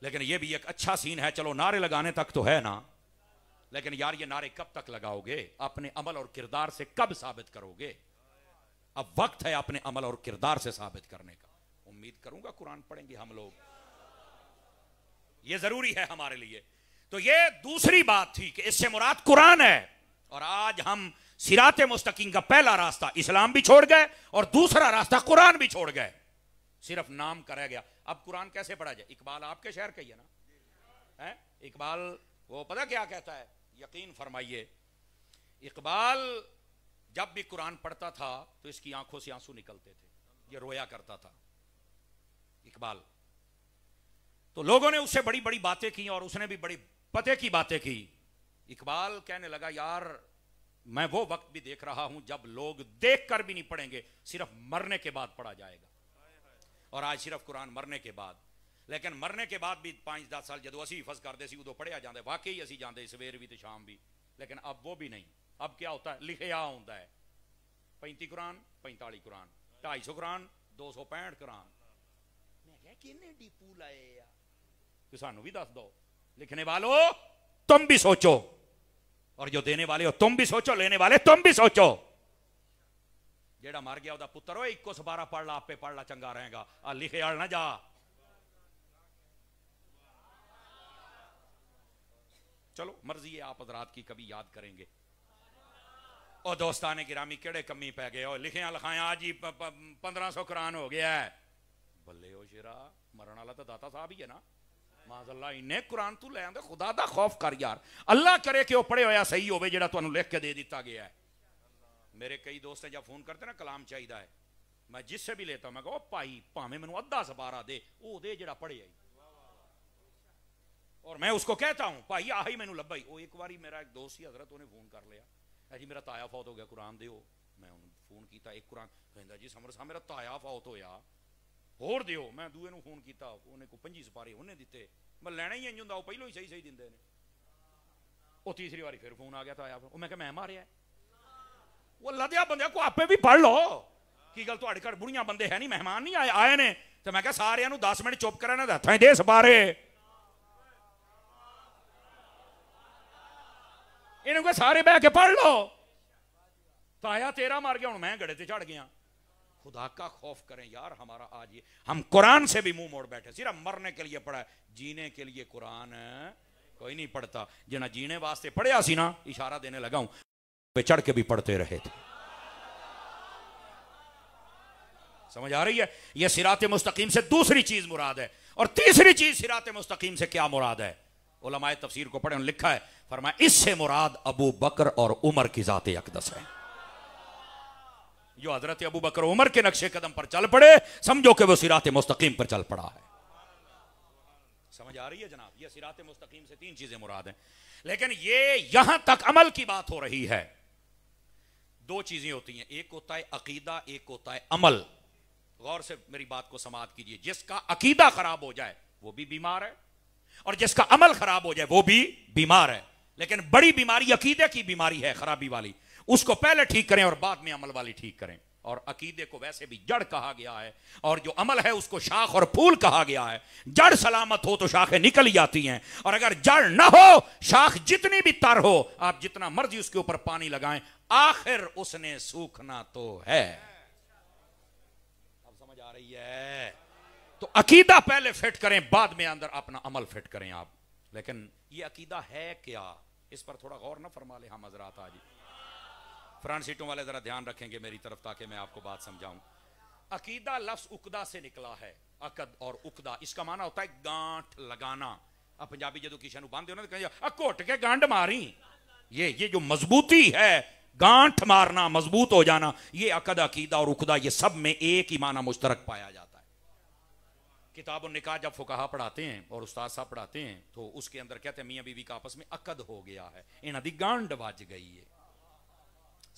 लेकिन यह भी एक अच्छा सीन है चलो नारे लगाने तक तो है ना लेकिन यार ये नारे कब तक लगाओगे अपने अमल और किरदार से कब साबित करोगे अब वक्त है अपने अमल और किरदार से साबित करने का उम्मीद करूंगा कुरान पढ़ेंगे हम लोग ये जरूरी है हमारे लिए तो ये दूसरी बात थी कि इससे मुराद कुरान है और आज हम सिरात मुस्तकीम का पहला रास्ता इस्लाम भी छोड़ गए और दूसरा रास्ता कुरान भी छोड़ गए सिर्फ नाम कर गया अब कुरान कैसे पढ़ा जाए इकबाल आपके शहर का ही है ना है इकबाल वो पता क्या कहता है यकीन फरमाइए इकबाल जब भी कुरान पढ़ता था तो इसकी आंखों से आंसू निकलते थे ये रोया करता था इकबाल तो लोगों ने उससे बड़ी बड़ी बातें की और उसने भी बड़ी पते की बातें की इकबाल कहने लगा यार मैं वो वक्त भी देख रहा हूं जब लोग देख कर भी नहीं पढ़ेंगे सिर्फ मरने के बाद पढ़ा जाएगा और आज सिर्फ कुरान मरने के बाद लेकिन मरने के बाद भी पांच दस साल जो असी हिफज करते उदो पढ़िया जाता वाकई असी जाते सवेर भी तो शाम भी लेकिन अब वो भी नहीं अब क्या होता है लिखया होता है पैंती कुरान पैंताली कुरान ढाई सौ कुरान दो सौ पैंठ कुरान मैं किन्ने डीपू लाए सू तो भी दस दो लिखने वालों तुम भी सोचो और जो देने वाले हो तुम भी सोचो लेने वाले तुम भी सोचो जेड़ा मर गया पुत्र हो इक्को सबारा पढ़ ला आपे पढ़ ला चंगा रहेगा आ लिखे आल ना जा चलो मर्जी है आप अदरात की कभी याद करेंगे और दोस्ताने गिरामी केड़े कमी पै गए लिखे लिखाया आज ही पंद्रह सौ कुरान हो गया है बल्ले हो शेरा मरण वाला तो दाता साहब ही है ना ਮਾਜ਼ੱਲਾ ਇਹਨੇ ਕੁਰਾਨ ਤੂੰ ਲੈ ਆਂਦਾ ਖੁਦਾ ਦਾ ਖੌਫ ਕਰ ਯਾਰ ਅੱਲਾ ਕਰੇ ਕਿ ਉਹ ਪੜ੍ਹੇ ਹੋਇਆ ਸਹੀ ਹੋਵੇ ਜਿਹੜਾ ਤੁਹਾਨੂੰ ਲਿਖ ਕੇ ਦੇ ਦਿੱਤਾ ਗਿਆ ਹੈ मेरे कई दोस्त हैं जब फोन करते ना कलाम चाहिए है मैं जिससे भी लेता मैं ओ भाई भावे मैं अद्धा सबारा दे वो दे जरा पढ़े आई और मैं उसको कहता हूं भाई आही मैंने लभा ही वो एक बार मेरा एक दोस्त ही हजरत उन्हें फोन कर लिया है जी मेरा ताया फौत हो गया कुरान दो मैं उन्हें फोन किया एक कुरान कहता जी समर साहब मेरा ताया फौत होया ਹੋਰ ਦਿਓ ਮੈਂ ਦੂਏ ਨੂੰ ਫੋਨ ਕੀਤਾ ਉਹਨੇ ਕੋ 25 ਸਪਾਰੇ ਉਹਨੇ ਦਿੱਤੇ ਮੈਂ ਲੈਣਾ ਹੀ ਇੰਜ ਹੁੰਦਾ ਉਹ ਪਹਿਲਾਂ ਹੀ ਸਹੀ ਸਹੀ ਦਿੰਦੇ ਨੇ ਉਹ ਤੀਸਰੀ ਵਾਰੀ ਫਿਰ ਫੋਨ ਆ ਗਿਆ ਤਾਂ ਆਇਆ ਉਹ ਮੈਂ ਕਿਹਾ ਮੈਂ ਮਾਰਿਆ ਉਹ ਲਦਿਆ ਬੰਦਿਆ ਕੋ ਆਪੇ ਵੀ ਪੜ ਲਓ ਕੀ ਗੱਲ ਤੁਹਾਡੇ ਘਰ ਬੁੜੀਆਂ ਬੰਦੇ ਹੈ ਨਹੀਂ ਮਹਿਮਾਨ ਨਹੀਂ ਆਏ ਆਏ ਨੇ ਤੇ ਮੈਂ ਕਿਹਾ ਸਾਰਿਆਂ ਨੂੰ 10 ਮਿੰਟ ਚੁੱਪ ਕਰਾ ਨਾ ਹੱਥਾਂ ਦੇ ਸਪਾਰੇ ਇਹਨੂੰ ਕੋ ਸਾਰੇ ਬਹਿ ਕੇ ਪੜ ਲਓ ਆਇਆ ਤੇਰਾ ਮਾਰ ਗਿਆ ਹੁਣ ਮੈਂ ਗੜੇ ਤੇ ਚੜ ਗਿਆ खुदा का खौफ करें यार हमारा आज ये हम कुरान से भी मुंह मोड़ बैठे सिर्फ मरने के लिए पढ़ा है जीने के लिए कुरान कोई नहीं पढ़ता जिना जीने वास्ते पढ़िया सी ना इशारा देने लगा हूं पे चढ़ के भी पढ़ते रहे थे समझ आ रही है यह सिरात मुस्तकीम से दूसरी चीज मुराद है और तीसरी चीज सिरात मुस्तकीम से क्या मुराद है उलमाए तफसीर को पढ़े लिखा है फरमाया इससे मुराद अबू बकर और उमर की जाते अकदस है जो हजरत अबू बकर उमर के नक्शे कदम पर चल पड़े समझो कि वो सिरात मुस्तकीम पर चल पड़ा है समझ आ रही है जनाब ये सिरात मुस्तकीम से तीन चीजें मुराद हैं लेकिन ये यहां तक अमल की बात हो रही है दो चीजें होती हैं एक होता है अकीदा एक होता है अमल गौर से मेरी बात को समाप्त कीजिए जिसका अकीदा खराब हो जाए वो भी बीमार है और जिसका अमल खराब हो जाए वो भी बीमार है लेकिन बड़ी बीमारी अकीदे की बीमारी है खराबी वाली उसको पहले ठीक करें और बाद में अमल वाली ठीक करें और अकीदे को वैसे भी जड़ कहा गया है और जो अमल है उसको शाख और फूल कहा गया है जड़ सलामत हो तो शाखें निकल जाती हैं और अगर जड़ ना हो शाख जितनी भी तर हो आप जितना मर्जी उसके ऊपर पानी लगाएं आखिर उसने सूखना तो है अब समझ आ रही है तो अकीदा पहले फिट करें बाद में अंदर अपना अमल फिट करें आप लेकिन ये अकीदा है क्या इस पर थोड़ा गौर ना फरमा ले हम हाँ, हजरात आज फ्रंट सीटों वाले ज़रा ध्यान रखेंगे मेरी तरफ ताकि मैं आपको बात समझाऊं अकीदा लफ्ज़ उकदा से निकला है अकद और उकदा इसका माना होता है गांठ लगाना अब पंजाबी जो किसी बांध बांधे ना तो घुट के गांठ मारी ये ये जो मजबूती है गांठ मारना मजबूत हो जाना ये अकद अकीदा और उकदा ये सब में एक ही माना मुश्तरक पाया जाता है किताब निकाह जब फुकाहा पढ़ाते हैं और उस्ताद साहब पढ़ाते हैं तो उसके अंदर कहते हैं मियाँ बीवी का आपस में अकद हो गया है इन्हें गांड बाज गई है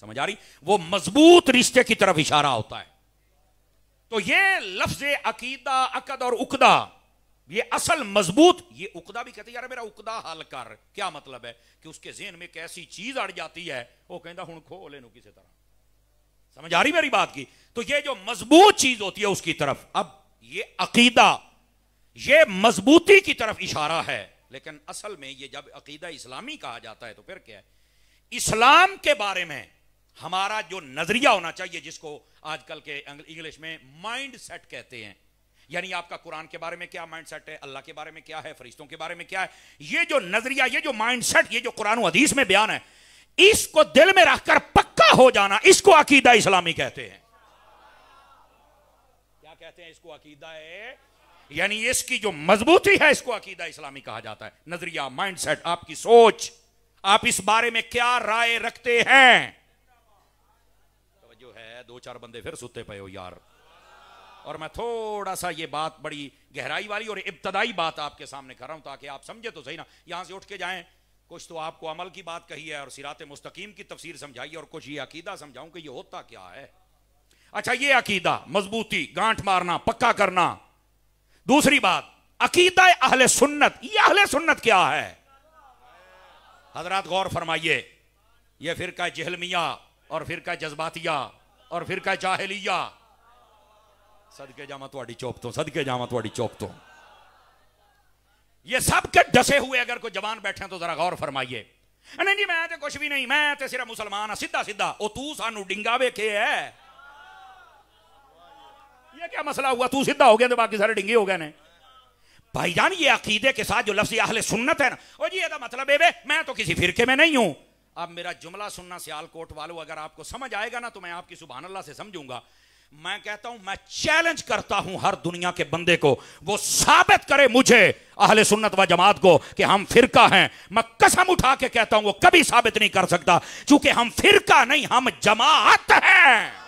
समझ आ रही वो मजबूत रिश्ते की तरफ इशारा होता है तो ये लफ्ज अकीदा अकद और उकदा ये असल मजबूत ये उकदा भी कहते यार मेरा उकदा हल कर क्या मतलब है कि उसके जेन में एक ऐसी चीज अड़ जाती है वो कहता हूं खो ले किसी तरह समझ आ रही मेरी बात की तो ये जो मजबूत चीज होती है उसकी तरफ अब ये अकीदा ये मजबूती की तरफ इशारा है लेकिन असल में ये जब अकीदा इस्लामी कहा जाता है तो फिर क्या है इस्लाम के बारे में हमारा जो नजरिया होना चाहिए जिसको आजकल के इंग्लिश में माइंड सेट कहते हैं यानी आपका कुरान के बारे में क्या माइंड सेट है अल्लाह के बारे में क्या है फरिश्तों के बारे में क्या है ये जो नजरिया ये जो माइंड सेट ये जो कुरान हदीस में बयान है इसको दिल में रखकर पक्का हो जाना इसको अकीदा इस्लामी कहते हैं क्या कहते हैं इसको अकीदा है यानी इसकी जो मजबूती है इसको अकीदा इस्लामी कहा जाता है नजरिया माइंड सेट आपकी सोच आप इस बारे में क्या राय रखते हैं दो चार बंदे फिर सुते पे हो यार और मैं थोड़ा सा ये बात बड़ी गहराई वाली और इब्तदाई बात आपके सामने कर रहा हूं ताकि आप समझे तो सही ना यहां से उठ के जाएं कुछ तो आपको अमल की बात कही है और सिरात मुस्तकीम की तफसीर समझाई और कुछ ये अकीदा समझाऊं कि ये होता क्या है अच्छा ये अकीदा मजबूती गांठ मारना पक्का करना दूसरी बात अकीदा अहले सुन्नत ये अहले सुन्नत क्या है हजरात गौर फरमाइए यह फिर का जहलमिया और फिर का जज्बातिया और फिर कह जाहिलिया सदके जावा थोड़ी चौप तो सदके जावा थोड़ी चौप तो ये सब के डसे हुए अगर कोई जवान बैठे तो जरा गौर फरमाइए नहीं जी मैं तो कुछ भी नहीं मैं तो सिर्फ मुसलमान हाँ सीधा सीधा वो तू सानू डिंगा वेखे है ये क्या मसला हुआ तू सीधा हो गया तो बाकी सारे डिंगे हो गए ने भाईजान ये अकीदे के साथ जो लफ्ज अहल सुन्नत है ना ओ जी ये तो मतलब मैं तो किसी फिरके में नहीं हूं अब मेरा जुमला सुनना सियालकोट वालों अगर आपको समझ आएगा ना तो मैं आपकी सुबह अल्लाह से समझूंगा मैं कहता हूं मैं चैलेंज करता हूं हर दुनिया के बंदे को वो साबित करे मुझे अहले सुन्नत व जमात को कि हम फिरका हैं मैं कसम उठा के कहता हूं वो कभी साबित नहीं कर सकता क्योंकि हम फिरका नहीं हम जमात हैं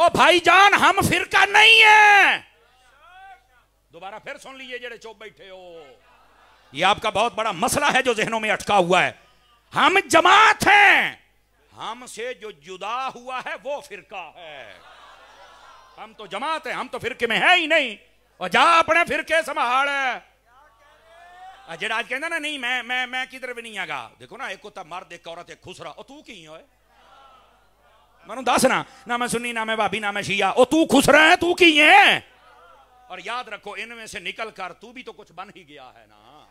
ओ भाईजान हम फिरका नहीं है दोबारा फिर सुन लीजिए जेड़े चुप बैठे हो ये आपका बहुत बड़ा मसला है जो जहनों में अटका हुआ है हम जमात हैं हमसे जो जुदा हुआ है वो फिरका है हम तो जमात हैं हम तो फिरके में है ही नहीं और जा अपने फिरके संभाल जेड़ा अज कहना ना नहीं मैं मैं मैं किधर भी नहीं आगा देखो ना एक होता मर्द एक औरत एक खुसरा और तू की है मैं दस ना ना मैं सुनी ना मैं भाभी ना मैं शिया और तू खुश रहा है तू की है और याद रखो इनमें से निकल कर तू भी तो कुछ बन ही गया है ना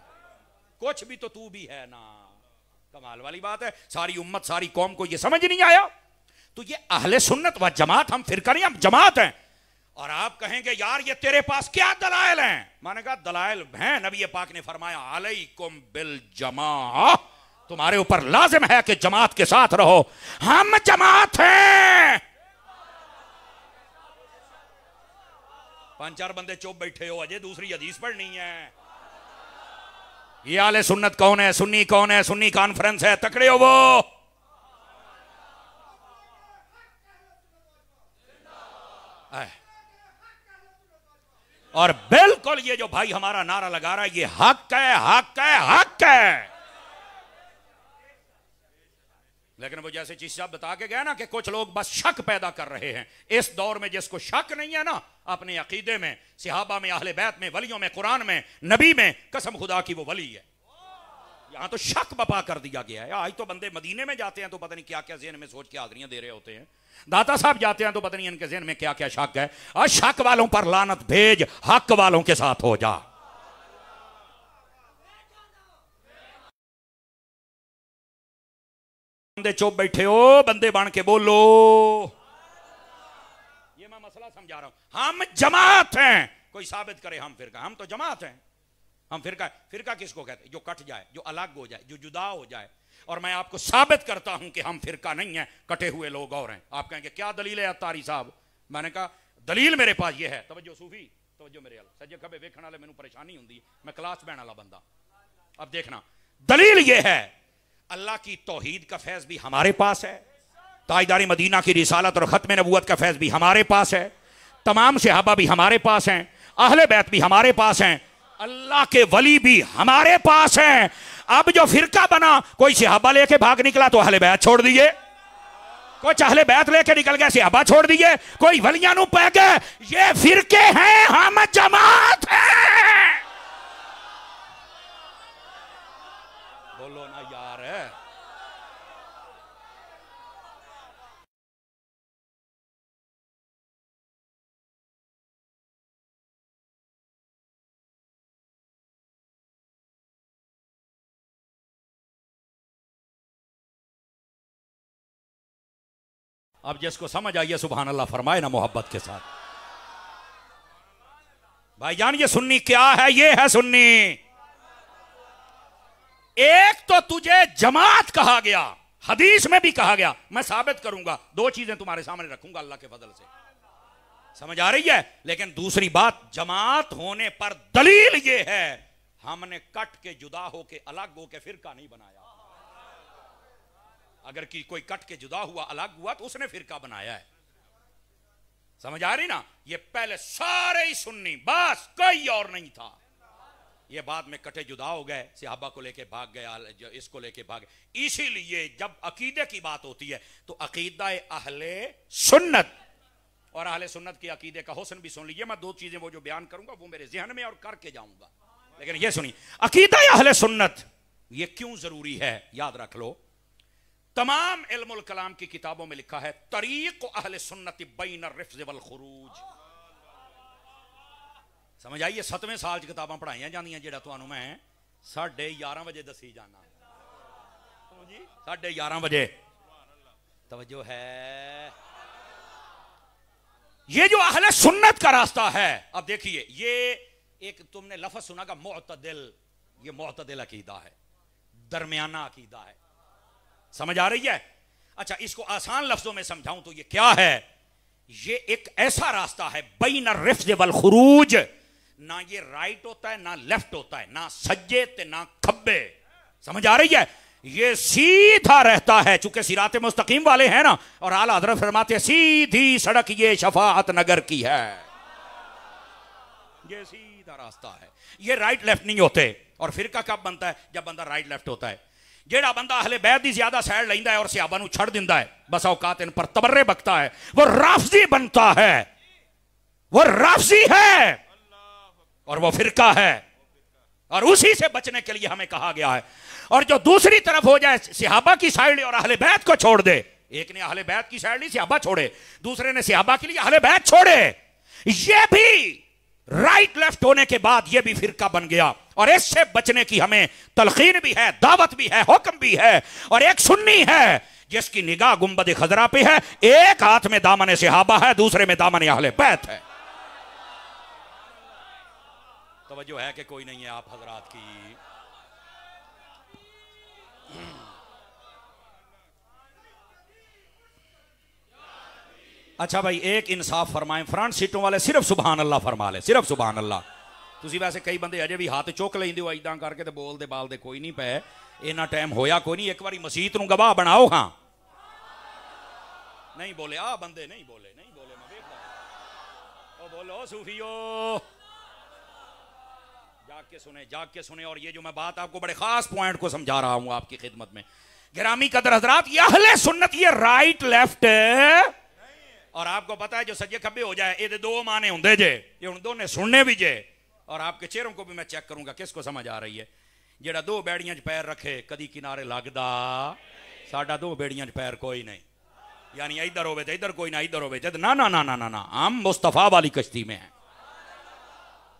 कुछ भी तो तू भी है ना कमाल वाली बात है सारी उम्मत सारी कौम को ये समझ नहीं आया तो ये अहले सुन्नत व जमात हम फिर करें हम जमात हैं और आप कहेंगे यार ये तेरे पास क्या दलायल हैं मैंने कहा दलायल हैं नबी पाक ने फरमाया अलैकुम बिल जमा तुम्हारे ऊपर लाजिम है कि जमात के साथ रहो हम जमात हैं पांच चार बंदे चुप बैठे हो अजय दूसरी हदीस पढ़नी है ये आले सुन्नत कौन है सुन्नी कौन है सुन्नी कॉन्फ्रेंस है तकड़े हो वो और बिल्कुल ये जो भाई हमारा नारा लगा रहा है ये हक है हक है हक है जैसे चीज साहब बता के गया ना कि कुछ लोग बस शक पैदा कर रहे हैं इस दौर में जिसको शक नहीं है ना अपने अकीदे में सिहाबा में आहले बैत में वलियों में कुरान में नबी में कसम खुदा की वो वली है यहां तो शक बपा कर दिया गया है आज तो बंदे मदीने में जाते हैं तो पता नहीं क्या क्या जेन में सोच के आदरियां दे रहे होते हैं दाता साहब जाते हैं तो पता नहीं इनके जेन में क्या क्या शक है अ शक वालों पर लानत भेज हक वालों के साथ हो जा बंदे चुप बैठे हो बंदे बन के बोलो ये मैं मसला समझा रहा हूं हम जमात हैं कोई साबित करे हम फिर हम तो जमात हैं हम फिरका फिरका किसको कहते हैं जो कट जाए जो अलग हो जाए जो जुदा हो जाए और मैं आपको साबित करता हूं कि हम फिरका नहीं है कटे हुए लोग और हैं आप कहेंगे क्या दलील है अतारी साहब मैंने कहा दलील मेरे पास ये है तवज्जो सूफी तवज्जो मेरे अल सज्जे खबे वेखण वाले मैनू परेशानी होंगी मैं क्लास बहन वाला बंदा अब देखना दलील ये है अल्लाह की तोहद का फैज़ भी हमारे पास है ताजदारी मदीना की रिसालत और ख़त्म नबूत का फैज़ भी हमारे पास है तमाम सिहाबा भी हमारे पास हैं अहल बैत भी हमारे पास हैं अल्लाह के वली भी हमारे पास हैं अब जो फिरका बना कोई सिहाबा लेके भाग निकला तो अहले बैत छोड़ दिए कोई चहले बैत लेके निकल गया सिहाबा छोड़ दिए कोई वलिया पै गए ये फिरके हैं हम जमात हैं अब जिसको समझ आइए सुबहान अल्लाह फरमाए ना मोहब्बत के साथ भाई जान ये सुन्नी क्या है ये है सुन्नी एक तो तुझे जमात कहा गया हदीस में भी कहा गया मैं साबित करूंगा दो चीजें तुम्हारे सामने रखूंगा अल्लाह के फजल से समझ आ रही है लेकिन दूसरी बात जमात होने पर दलील ये है हमने कट के जुदा होके अलग होके का नहीं बनाया अगर कि कोई कट के जुदा हुआ अलग हुआ तो उसने फिरका बनाया है समझ आ रही ना ये पहले सारे ही सुन्नी बस कोई और नहीं था ये बाद में कटे जुदा हो गए सिहाबा को लेके भाग गया इसको लेके भाग इसीलिए जब अकीदे की बात होती है तो अकीदा अहले सुन्नत और अहले सुन्नत के अकीदे का हुसन भी सुन लीजिए मैं दो चीजें वो जो बयान करूंगा वो मेरे जहन में और करके जाऊंगा लेकिन ये सुनिए अकीदा अहले सुन्नत ये क्यों जरूरी है याद रख लो तमाम इल्मुल कलाम की किताबों में लिखा है तरीक अहल सुन्नति बैन रिफ्जल खरूज समझ आइए सतवें साल च किताबा पढ़ाई जा जो मैं साढ़े ग्यारह बजे दसी जाना साढ़े ग्यारह बजे तवज्जो है ये जो अहल सुन्नत का रास्ता है अब देखिए ये एक तुमने लफज सुना का मोतदिल ये मोतदिल अकीदा है दरमियाना अकीदा है समझ आ रही है अच्छा इसको आसान लफ्जों में समझाऊं तो ये क्या है ये एक ऐसा रास्ता है बई न रिफ्ज वल खरूज ना ये राइट होता है ना लेफ्ट होता है ना सज्जे ते ना खब्बे समझ आ रही है ये सीधा रहता है चूंकि सिराते मुस्तकीम वाले हैं ना और आला हजरत फरमाते सीधी सड़क ये शफात नगर की है ये सीधा रास्ता है ये राइट लेफ्ट नहीं होते और फिर का कब बनता है जब बंदा राइट लेफ्ट होता है जेड़ा बंदा हले बैद ਦੀ ज्यादा सैड लेंदा है और सियाबा ਨੂੰ ਛੱਡ ਦਿੰਦਾ ਹੈ ਬਸ ਔਕਾਤ ਇਨ ਪਰ ਤਬਰੇ ਬਖਤਾ ਹੈ ਉਹ ਰਾਫਜ਼ੀ ਬਣਤਾ वो राफजी है और वो फिरका है और उसी से बचने के लिए हमें कहा गया है और जो दूसरी तरफ हो जाए सिहाबा की साइड और अहले बैत को छोड़ दे एक ने अहले बैत की साइड ली सिहाबा छोड़े दूसरे ने सिहाबा के लिए अहले बैत छोड़े ये भी राइट लेफ्ट होने के बाद यह भी फिरका बन गया और इससे बचने की हमें तलखीन भी है दावत भी है हुक्म भी है और एक सुन्नी है जिसकी निगाह गुंबद खजरा पे है एक हाथ में दामन सिहाबा है दूसरे में दामन अहले बैत है तोज्जो है कि कोई नहीं है आप हजरात की अच्छा भाई एक इंसाफ फरमाए फ्रंट सीटों वाले सिर्फ सुबह अल्लाह फरमा ले सिर्फ सुबह अल्लाह तुम वैसे कई बंद अजे भी हाथ चुक लेंगे हो इदा करके तो बोलते बालते कोई नहीं पै इना टाइम होया कोई नहीं एक बार मसीत ਨੂੰ ਗਵਾਹ ਬਣਾਓ ਹਾਂ ਨਹੀਂ ਬੋਲੇ ਆ ਬੰਦੇ ਨਹੀਂ ਬੋਲੇ ਨਹੀਂ ਬੋਲੇ ਮੈਂ ਵੇਖਦਾ जाग के सुने जाग के सुने और ये जो मैं बात आपको बड़े खास पॉइंट को समझा रहा हूं आपकी खिदमत में ग्रामी कदर हजरात ये अहले सुन्नत ये राइट लेफ्ट है और आपको पता है जो सज्जे खब्बे हो जाए ये तो दो माने होंगे जे ये हूँ दोने सुनने भी जे और आपके चेहरों को भी मैं चेक करूंगा किसको समझ आ रही है जेड़ा दो बेड़ियां पैर रखे कदी किनारे लगता साडा दो बेड़ियां पैर कोई नहीं यानी इधर होवे इधर कोई ना इधर होवे ना ना ना ना ना ना हम मुस्तफा वाली कश्ती में है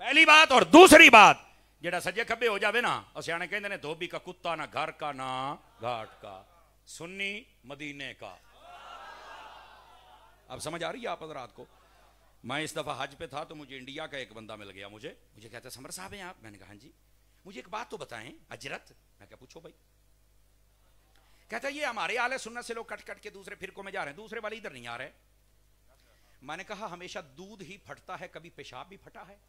पहली बात और दूसरी बात जेड़ा सज्जे खब्बे हो जाए ना और सियाने कहते धोबी का कुत्ता ना घर का ना घाट का सुन्नी मदीने का अब समझ आ रही है आप रात को मैं इस दफ़ा हज पे था तो मुझे इंडिया का एक बंदा मिल गया मुझे मुझे कहता समर साहब हैं आप मैंने कहा हाँ जी मुझे एक बात तो बताएं अजरत मैं क्या पूछो भाई कहता है ये हमारे आले सुन्नत से लोग कट कट के दूसरे फिरकों में जा रहे हैं दूसरे वाले इधर नहीं आ रहे मैंने कहा हमेशा दूध ही फटता है कभी पेशाब भी फटा है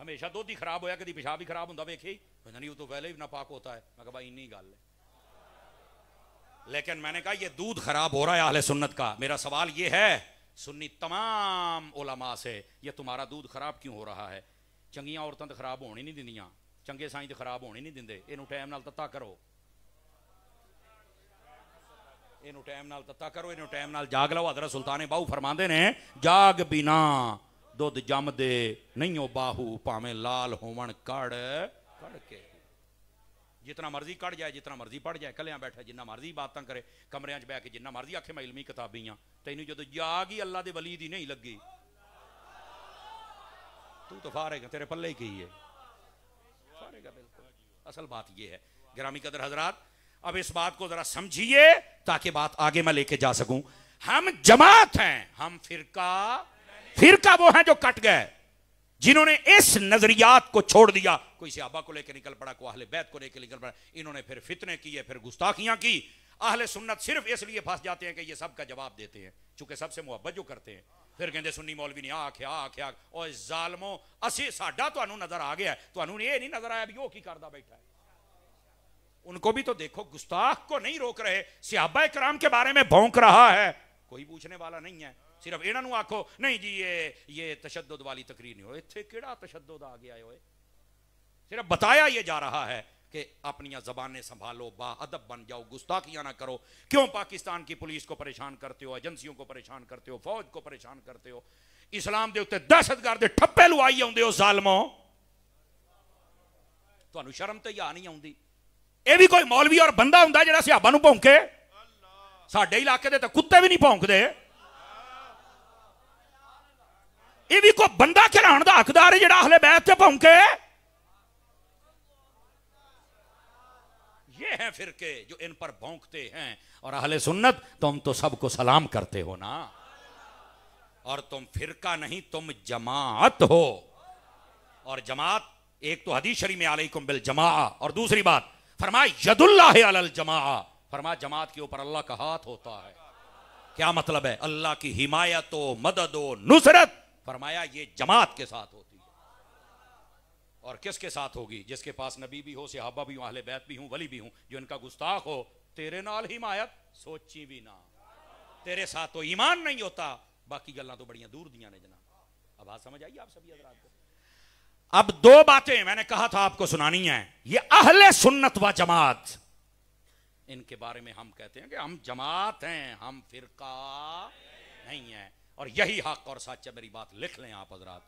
हमेशा दूध ही खराब होया कभी पेशाब भी खराब होता वेखे पता नहीं वो तो पहले ही नापाक होता है मैं कहा भाई इन गल है लेकिन मैंने कहा यह दूध खराब हो रहा है आहले सुन्नत का मेरा सवाल यह है सुन्नी तमाम ओलमा से यह तुम्हारा दूध खराब क्यों हो रहा है ਚੰਗੀਆਂ ਔਰਤਾਂ ਤਾਂ ਖਰਾਬ ਹੋਣ ਹੀ ਨਹੀਂ ਦਿੰਦੀਆਂ ਚੰਗੇ ਸਾਈਂ ਤਾਂ ਖਰਾਬ ਹੋਣ ਹੀ ਨਹੀਂ ਦਿੰਦੇ ਇਹਨੂੰ ਟਾਈਮ ਨਾਲ ਤੱਤਾ ਕਰੋ ਇਹਨੂੰ ਟਾਈਮ ਨਾਲ ਤੱਤਾ ਕਰੋ ਇਹਨੂੰ ਟਾਈਮ ਨਾਲ ਜਾਗ ਲਓ ਹਜ਼ਰਤ ਸੁਲਤਾਨੇ ਬਾਹੂ ਫਰਮਾਉਂਦੇ ਨੇ ਜਾਗ ਬਿਨਾ ਦੁੱਧ ਜੰਮਦੇ ਨਹੀਂ ਉਹ ਬਾਹੂ ਭਾਵੇਂ ਲਾਲ ਹੋਵਣ ਕੜ ਕੜ ਕੇ जितना मर्जी कट जाए जितना मर्जी पढ़ जाए कल्या बैठे जिन्ना मर्जी बात करे कमर च बह के जिन्ना मर्जी आखे मैं इलमी किताबी हाँ तेन जो जाग ही अल्लाह के वली की नहीं लगी तू तो फारे का तेरे पल्ले ही कही है फारेगा बिल्कुल असल बात यह है ग्रामी कदर हजरात अब इस बात को जरा समझिए ताकि बात आगे मैं लेके जा सकूं हम जमात हैं हम फिरका फिरका वो हैं जो कट गए जिन्होंने इस नजरियात को छोड़ दिया कोई सियाबा को लेकर निकल पड़ा कोई आहले बैत को लेकर निकल पड़ा इन्होंने फिर फितने किए फिर गुस्ताखियां की आहले सुन्नत सिर्फ इसलिए फंस जाते हैं कि ये सबका जवाब देते हैं चूंकि सबसे मुहब्बत जो करते हैं फिर कहते सुन्नी मौलवी ने आख्या आख्या और जालमो असी साडा तो नजर आ गया तो ये नहीं नजर आया भी वो की करता बैठा है उनको भी तो देखो गुस्ताख को नहीं रोक रहे सियाबा कराम के बारे में भौंक रहा है कोई पूछने वाला नहीं है सिर्फ इन्हों आखो नहीं जी ये ये तशद वाली तकरीर नहीं हो इतने किड़ा तशद आ गया है सिर्फ बताया ये जा रहा है कि अपनी जबानें संभालो अदब बन जाओ गुस्ताखियाँ ना करो क्यों पाकिस्तान की पुलिस को परेशान करते हो एजेंसियों को परेशान करते हो फौज को परेशान करते हो इस्लाम के उत्ते दहशतगर्द ठप्पे लुआई आते हो जालमो तो शर्म तो या नहीं आती ये भी कोई मौलवी और बंदा हों जरा सियाबा भौंके साडे इलाके तो कुत्ते भी नहीं भौंकते ਇਹ भी कोई बंदा खिलाण का हकदार है जरा हले ਬੈਤ ਤੇ ਭੌਂਕੇ ये हैं के जो इन पर भौंकते हैं और अहले सुन्नत तुम तो सबको सलाम करते हो ना और तुम फिरका नहीं तुम जमात हो और जमात एक तो हदीस शरी में आलकुम बिल जमा और दूसरी बात फरमा यदुल्ला अलल जमा फरमा जमात के ऊपर अल्लाह का हाथ होता है क्या मतलब है अल्लाह की हिमायत हो मदद हो नुसरत फरमाया ये जमात के साथ होती है और किसके साथ होगी जिसके पास नबी भी हो सिहाबा भी हो अहले बैत भी हूं वली भी हूं जो इनका गुस्ताख हो तेरे नाल मायत सोची भी ना तेरे साथ तो ईमान नहीं होता बाकी गल् तो बड़िया दूर दिया ने जना अब आज समझ आई आप सभी अगर को अब दो बातें मैंने कहा था आपको सुनानी है ये अहले सुन्नत व जमात इनके बारे में हम कहते हैं कि हम जमात हैं हम फिरका नहीं है और यही हक और सच है मेरी बात लिख लें आप हजरात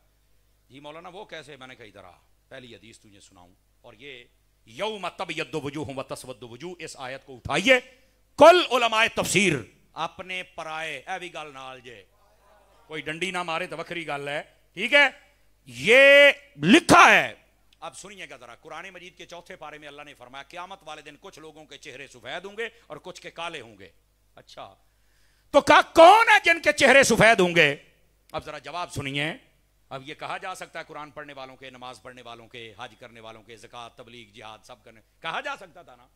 जी मौलाना वो कैसे मैंने कही जरा पहली हदीस तुझे सुनाऊं और ये यौम तब हूं तस्वद वजू इस आयत को उठाइए कल उलमाए तफसीर अपने पराए ए भी गल नाल जे कोई डंडी ना मारे तो वक्री गल है ठीक है ये लिखा है अब सुनिएगा जरा कुरान मजीद के चौथे पारे में अल्लाह ने फरमाया क्यामत वाले दिन कुछ लोगों के चेहरे सफेद होंगे और कुछ के काले होंगे अच्छा तो कहा कौन है जिनके चेहरे सफेद होंगे अब जरा जवाब सुनिए अब ये कहा जा सकता है कुरान पढ़ने वालों के नमाज पढ़ने वालों के हज करने वालों के जक़ात तबलीग जिहाद सब करने कहा जा सकता था ना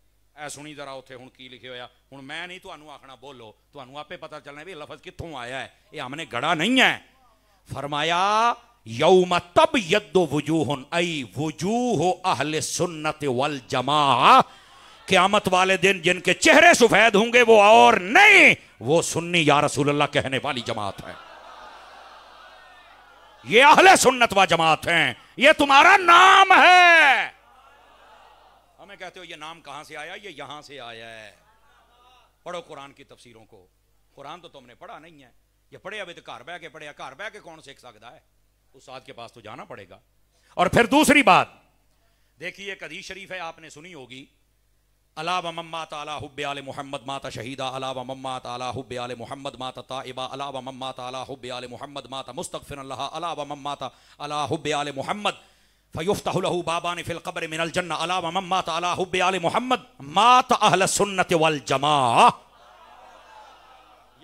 ए सुनी जरा उत्थे लिखे हुआ हूँ मैं नहीं तो आखना बोलो तो आपे पता चलना भी लफज कितों आया है ये हमने गड़ा नहीं है फरमाया यौम तब यदो वजूह अई वजूह अहल सुन्नत वल जमा क्यामत वाले दिन जिनके चेहरे सफेद होंगे वो और नहीं वो सुन्नी या रसूल अल्लाह कहने वाली जमात है ये अहले सुन्नत व जमात हैं ये तुम्हारा नाम है हमें कहते हो ये नाम कहां से आया ये यहां से आया है पढ़ो कुरान की तफसीरों को कुरान तो तुमने पढ़ा नहीं है ये पढ़े अभी तो घर बह के पढ़े घर बह के कौन सीख सकता है उस साथ के पास तो जाना पड़ेगा और फिर दूसरी बात देखिए एक हदीस शरीफ है आपने सुनी होगी अलाब मम्मा ताला हुब आल मोहम्मद माता शहीदा अलाब मम्मा ताला हुब आल मोहम्मद माता ताइबा अलाब मम्मा ताला हुब आल मोहम्मद माता मुस्तफ़िर अलाब मम्मा ता अला हुब आल मोहम्मद फ़युफ़्तहु बाबा ने कब्र मिनल जन्ना अलाब मम्मा ताला हुब आल मोहम्मद मात अहल सुन्नत वल जमा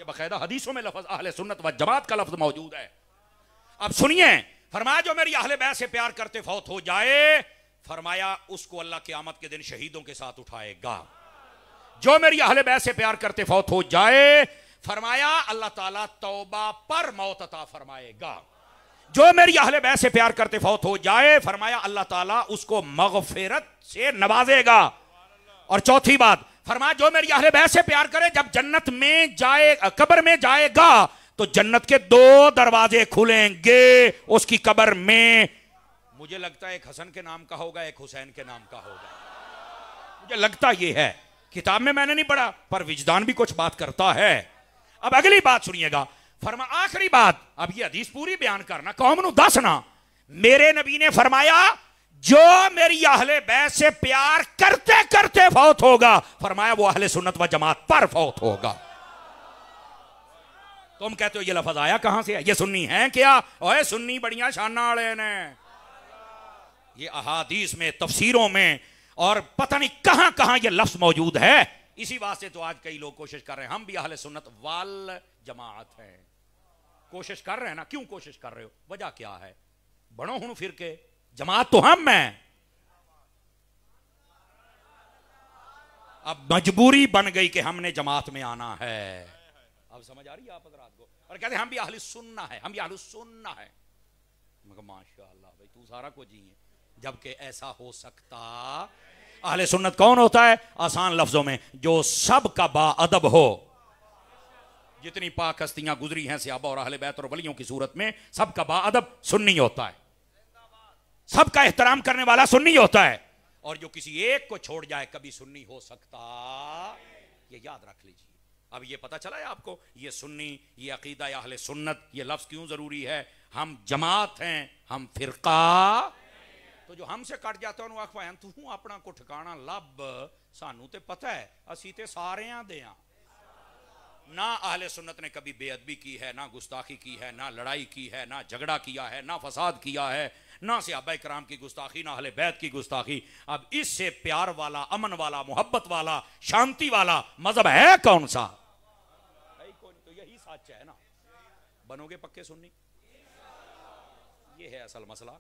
ये बाकायदा हदीसों में लफज अहल सुन्नत व जमात का लफ्ज़ मौजूद है अब सुनिए फरमाया जो मेरी अहल बैस से प्यार करते फौत हो जाए फरमाया उसको अल्लाह के आमद के दिन शहीदों के साथ उठाएगा जो मेरी अहल बै से प्यार करते फौत हो जाए फरमाया अल्लाह ताला तौबा पर मौत अता फरमाएगा जो मेरी अहल बै से प्यार करते फौत हो जाए फरमाया अल्लाह ताला उसको मगफिरत से नवाजेगा और चौथी बात फरमाया जो मेरी अहल बह से प्यार करे जब जन्नत में जाए कब्र में जाएगा तो जन्नत के दो दरवाजे खुलेंगे उसकी कब्र में मुझे लगता है एक हसन के नाम का होगा एक हुसैन के नाम का होगा मुझे लगता यह है किताब में मैंने नहीं पढ़ा पर विजदान भी कुछ बात करता है अब अगली बात सुनिएगा फरमा आखिरी बात अब ये हदीस पूरी बयान करना कौम दसना मेरे नबी ने फरमाया जो मेरी अहले बैस से प्यार करते करते फौत होगा फरमाया वो अहले सुन्नत व जमात पर फौत होगा तुम कहते हो ये लफज आया कहां से है ये सुन्नी है क्या ओए सुन्नी बढ़िया शाना वाले ने ये अहादीस में तफसीरों में और पता नहीं कहां कहां ये लफ्ज मौजूद है इसी वास्ते तो आज कई लोग कोशिश कर रहे हैं हम भी अहले सुन्नत वाल जमात हैं कोशिश कर रहे हैं ना क्यों कोशिश कर रहे हो वजह क्या है बड़ो हूं फिर के जमात तो हम हैं अब मजबूरी बन गई कि हमने जमात में आना है अब समझ आ रही है आप अगर आपको और कहते हम भी अहल सुनना है हम भी अहल सुनना है माशा भाई तू सारा कुछ ही है जबकि ऐसा हो सकता अहले सुन्नत कौन होता है आसान लफ्जों में जो सब का बाअदब हो जितनी पाक हस्तियां गुजरी हैं सियाबा और अहल बैत और वलियों की सूरत में सब का बाअदब सुन्नी होता है सब का एहतराम करने वाला सुन्नी होता है और जो किसी एक को छोड़ जाए कभी सुन्नी हो सकता ये याद रख लीजिए अब ये पता चला है आपको ये सुन्नी ये अकीदा या सुन्नत ये लफ्ज़ क्यों ज़रूरी है हम जमात हैं हम फिरका तो जो हमसे कट जाता उन्होंने आख ਭਾਇਨ तू अपना को ठिकाणा लभ ਸਾਨੂੰ तो पता है असी तो ਸਾਰਿਆਂ दे ना आहले सुन्नत ने कभी बेअदबी की है ना गुस्ताखी की है ना लड़ाई की है ना झगड़ा किया है ना फसाद किया है ना सियाबा कराम की गुस्ताखी ना आहले बैत की गुस्ताखी अब इससे प्यार वाला अमन वाला मोहब्बत वाला शांति वाला मजहब है कौन सा तो यही सच है ना बनोगे पक्के सुन्नी ये है असल मसला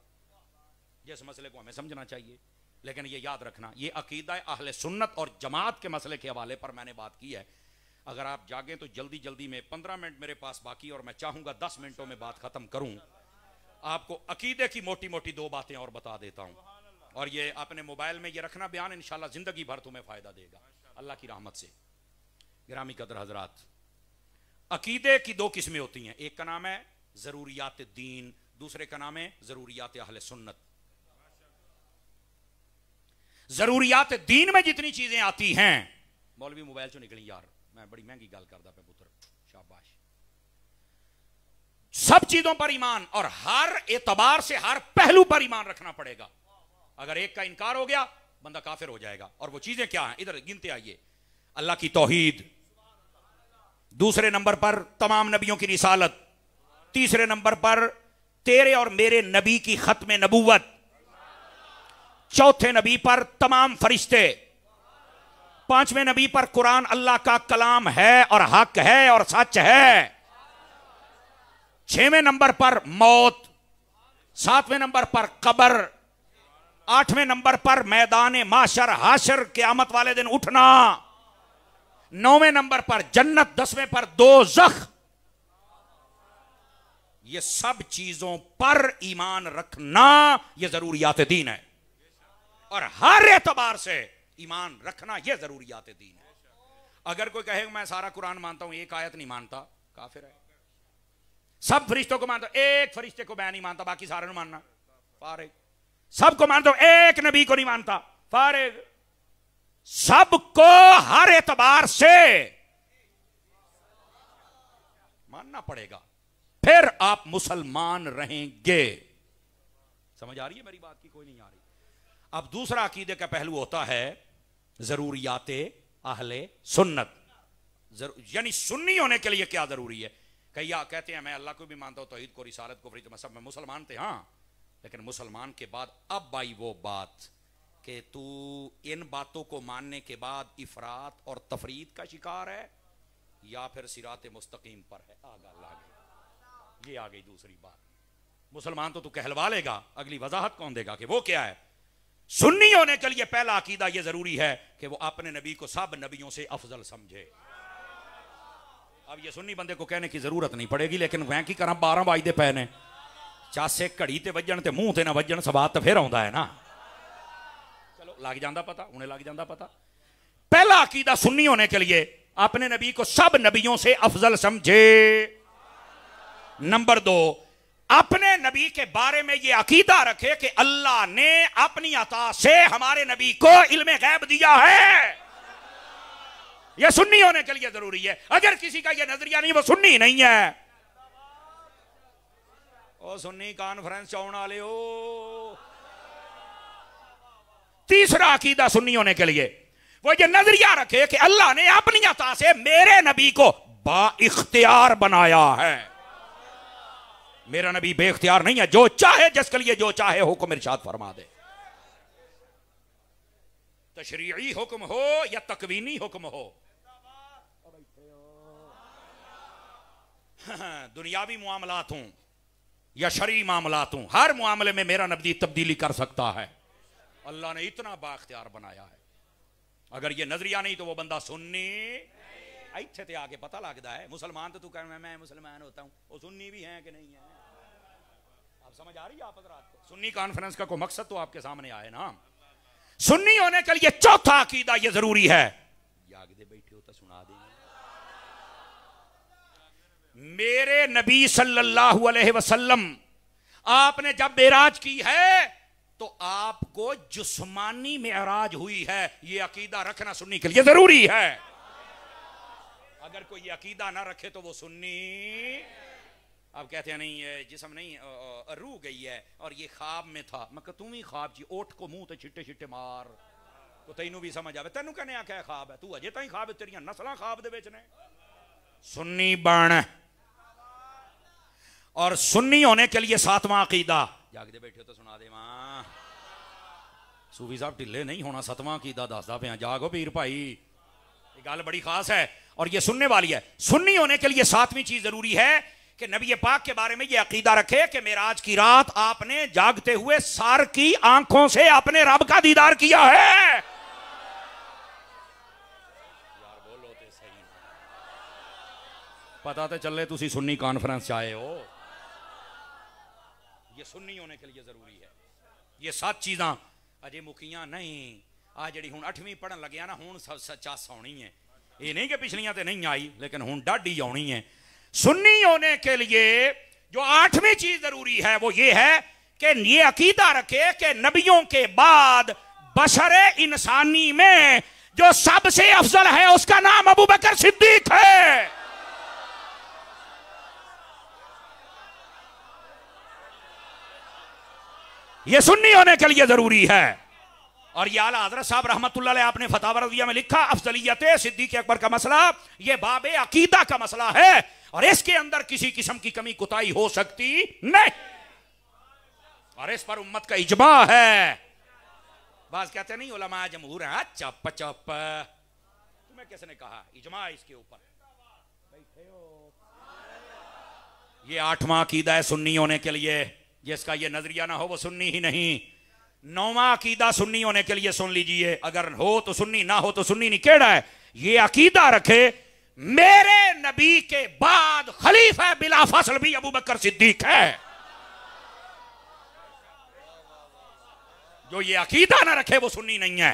जिस मसले को हमें समझना चाहिए लेकिन ये याद रखना ये अकीदा अहल सुन्नत और जमात के मसले के हवाले पर मैंने बात की है अगर आप जागे तो जल्दी जल्दी में पंद्रह मिनट मेरे पास बाकी और मैं चाहूंगा दस मिनटों में बात ख़त्म करूं आपको अकीदे की मोटी मोटी दो बातें और बता देता हूं और ये अपने मोबाइल में ये रखना बयान इंशाल्लाह ज़िंदगी भर तुम्हें फ़ायदा देगा अल्लाह की राहमत से ग्रामी कदर हजरात अकीदे की दो किस्में होती हैं एक का नाम है ज़रूरियात दीन दूसरे का नाम है ज़रूरियात अहल सुन्नत जरूरियात दीन में जितनी चीजें आती हैं मौलवी मोबाइल चो निकली यार मैं बड़ी महंगी गल करता पे पुत्र शाबाश सब चीजों पर ईमान और हर एतबार से हर पहलू पर ईमान रखना पड़ेगा अगर एक का इनकार हो गया बंदा काफिर हो जाएगा और वो चीजें क्या हैं इधर गिनते आइए अल्लाह की तोहीद दूसरे नंबर पर तमाम नबियों की रिसालत तीसरे नंबर पर तेरे और मेरे नबी की खत्म नबूवत चौथे नबी पर तमाम फरिश्ते पांचवें नबी पर कुरान अल्लाह का कलाम है और हक है और सच है छवें नंबर पर मौत सातवें नंबर पर कबर आठवें नंबर पर मैदान माशर हाशर क्यामत वाले दिन उठना नौवें नंबर पर जन्नत दसवें पर दो जख ये सब चीजों पर ईमान रखना यह जरूरियात दीन है और हर एतबार से ईमान रखना यह जरूरी आते दीन है अगर कोई कहे मैं सारा कुरान मानता हूं एक आयत नहीं मानता काफिर है सब फरिश्तों को मानता एक फरिश्ते को मैं नहीं मानता बाकी सारे मानना फारिग सबको मानता हूं एक नबी को नहीं मानता फारे सबको हर एतबार से मानना पड़ेगा फिर आप मुसलमान रहेंगे समझ आ रही है मेरी बात की कोई नहीं आ रही अब दूसरा अकीदे का पहलू होता है ज़रूरियात आहले सुन्नत यानी सुन्नी होने के लिए क्या ज़रूरी है कई कहते हैं मैं अल्लाह को भी मानता तो ईद को रिसालत को फ्रीत सब मैं मुसलमान थे हाँ लेकिन मुसलमान के बाद अब आई वो बात कि तू इन बातों को मानने के बाद इफरात और तफरीद का शिकार है या फिर सिरात मुस्तकीम पर है आगा लागे ये आ गई दूसरी बात मुसलमान तो तू कहलवा लेगा अगली वजाहत कौन देगा कि वो क्या है सुन्नी होने के लिए पहला अकीदा यह जरूरी है कि वो अपने नबी को सब नबियों से अफजल समझे अब ये सुन्नी बंदे को कहने की जरूरत नहीं पड़ेगी लेकिन मैं की करा बारह बजते पे ने चासे घड़ी ते वजन ते मूंह ते ना वजन सवाद तो फिर आता है ना चलो लग जाता पता उन्हें लग जाता पता पहला अकीदा सुन्नी होने के लिए अपने नबी को सब नबियों से अफजल समझे नंबर दो अपने नबी के बारे में यह अकीदा रखे कि अल्लाह ने अपनी अता से हमारे नबी को इल्म गैब दिया है यह सुन्नी होने के लिए जरूरी है अगर किसी का यह नजरिया नहीं वो सुन्नी नहीं है ओ सुन्नी कॉन्फ्रेंस आने वाले हो तीसरा अकीदा सुन्नी होने के लिए वो ये नजरिया रखे कि अल्लाह ने अपनी अता से मेरे नबी को बाख्तियार बनाया है मेरा नबी बेख्तियार नहीं है जो चाहे जिसके लिए जो चाहे मेरे साथ फरमा दे तशरी हुक्म हो या तकवीनी हुक्म हो दुनियावी मामला हूं या शरी मामला हूं हर मामले में मेरा नबी तब्दीली कर सकता है अल्लाह ने इतना बाख्तियार बनाया है अगर ये नजरिया नहीं तो वो बंदा सुननी इतने तो आके पता लगता है मुसलमान तो तू कह मैं मुसलमान होता हूँ वो सुन्नी भी ਵੀ कि नहीं है आप समझ आ रही है आप हजरात को सुन्नी कॉन्फ्रेंस का कोई मकसद तो आपके सामने आए ना सुन्नी होने के लिए चौथा अकीदा ये जरूरी है यागदे बैठे हो तो सुना दे मेरे नबी सल्लल्लाहु अलैहि वसल्लम आपने जब बेराज की है तो आपको जुस्मानी में अराज हुई है ये अकीदा रखना सुन्नी के लिए जरूरी है अगर कोई अकीदा ना रखे तो वो सुन्नी अब कहते हैं नहीं जिसम नहीं रू गई है और ये ख्वाब में था मैं तू भी ख्वाब जी ओठ को मुंह तो छिट्टे छिट्टे मार तो तेनों भी समझ आवे तेनों कहने क्या ख्वाब है तू अजे ताई ख्वाब तेरिया नस्ल ख्वाब दे सुन्नी बन और सुन्नी होने के लिए सातवां अकीदा जागते बैठे तो सुना देव सूफी साहब ढिले नहीं होना सतवा अकीदा दसदा पे जागो पीर भाई गल बड़ी खास है और ये सुनने वाली है सुन्नी होने के लिए सातवीं चीज जरूरी है कि नबी पाक के बारे में ये अकीदा रखे कि मेराज की रात आपने जागते हुए सार की आंखों से अपने रब का दीदार किया है यार बोलो ते तो सही पता तो चले तुम सुन्नी कॉन्फ्रेंस आए हो ये सुन्नी होने के लिए जरूरी है ये सात चीजा अजय मुखिया नहीं आज जी हूँ अठवीं पढ़न लगे ना हूँ सचास होनी है ये नहीं कि पिछलियां तो नहीं आई लेकिन हूँ डाढ़ी आनी है सुन्नी होने के लिए जो आठवीं चीज जरूरी है वो ये है कि ये अकीदा रखे कि नबियों के बाद बशर इंसानी में जो सबसे अफजल है उसका नाम अबू बकर सिद्दीक है ये सुन्नी होने के लिए जरूरी है और ये आला हजरत साहब रहमत आपने फतावरदिया में लिखा अफजलियत सिद्दीक अकबर का मसला ये बाब अकीदा का मसला है और इसके अंदर किसी किस्म की कमी कुताई हो सकती नहीं और इस पर उम्मत का इजमा है बाज कहते नहीं ओलमा जमहूर है चप चप तुम्हें किसने कहा इजमा इसके ऊपर ये आठवां अकीदा है सुन्नी होने के लिए जिसका ये नजरिया ना हो वो सुन्नी ही नहीं नौवा अकीदा सुन्नी होने के लिए सुन लीजिए अगर हो तो सुन्नी ना हो तो सुन्नी नहीं केड़ा है ये अकीदा रखे मेरे नबी के बाद खलीफ है बिला फसल भी अबू बकर सिद्दीक है जो ये अकीदा ना रखे वो सुन्नी नहीं है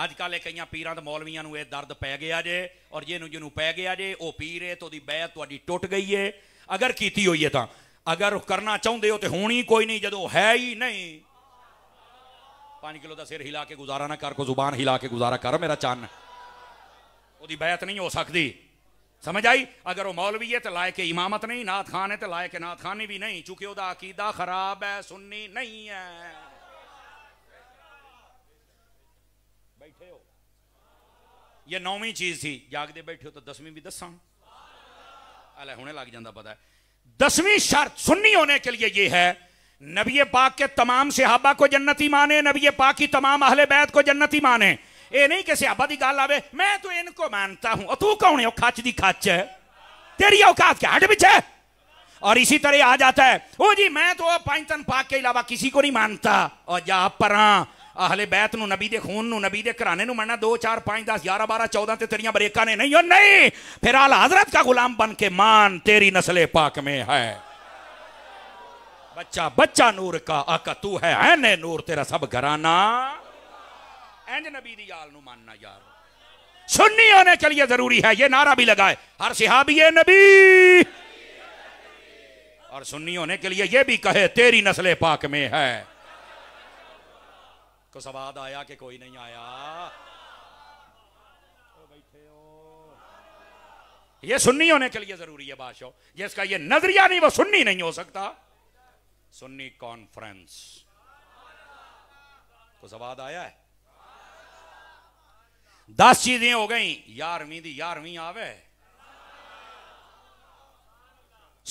अजकल कई पीर तो ये दर्द पै गया जे और जिन्हों जिन्हों पै गया जे वह पीर है तो बैत थोड़ी टुट गई है अगर की हुई है तो अगर करना चाहते हो तो होनी कोई नहीं जो है ही नहीं पांच किलो का सिर हिला के गुजारा ना कर को जुबान हिला के गुजारा कर मेरा चन ओरी बैत नहीं हो सकती समझ आई अगर वो मौलवी है तो लायक इमामत नहीं नाथ खान है तो लायक नाथ खानी भी नहीं चूंकि अकीदा खराब है सुन्नी नहीं है बैठे हो ये नौवीं चीज थी जागते बैठे हो तो दसवीं भी दसा अल हूने लग जाता पता है दसवीं शर्त सुननी होने के लिए यह है नबी पाक के तमाम सिहाबा को जन्नती माने नबी पाक की तमाम अहले बैत को जन्नती माने ये नहीं कि सिहाबा की गल आवे मैं तो इनको मानता हूं तू कौन है खच दी खच है तेरी औकात क्या हट पिछे और इसी तरह आ जाता है ओ जी मैं तो पाइतन पाक के अलावा किसी को नहीं मानता और जा पर अहले बैत ਨੂੰ ਨਬੀ ਦੇ ਖੂਨ ਨੂੰ ਨਬੀ ਦੇ ਘਰਾਣੇ ਨੂੰ ਮੰਨਣਾ 2 4 5 10 11 12 14 ਤੇ ਤੇਰੀਆਂ ਬਰੇਕਾਂ ਨੇ ਨਹੀਂ ਉਹ ਨਹੀਂ ਫਿਰ ਆਲ ਹਜ਼ਰਤ ਦਾ ਗੁਲਾਮ ਬਣ ਕੇ ਮਾਨ ਤੇਰੀ ਨਸਲੇ ਪਾਕ ਮੇ ਹੈ बच्चा बच्चा नूर का आका तू है ऐने नूर तेरा सब घराना एंज नबी दी याल नु मानना यार सुन्नी होने के लिए जरूरी है ये नारा भी लगाए हर सिहाबी नबी और सुन्नी होने के लिए यह भी कहे तेरी नस्ले पाक में है को सवाद आया कि कोई नहीं आया ये सुन्नी होने के लिए जरूरी है बादशाह जिसका ये नजरिया नहीं वो सुन्नी नहीं हो सकता सुन्नी कॉन्फ्रेंस को सवाद आया है दस चीजें हो गई यारवीं दी यारवीं आवे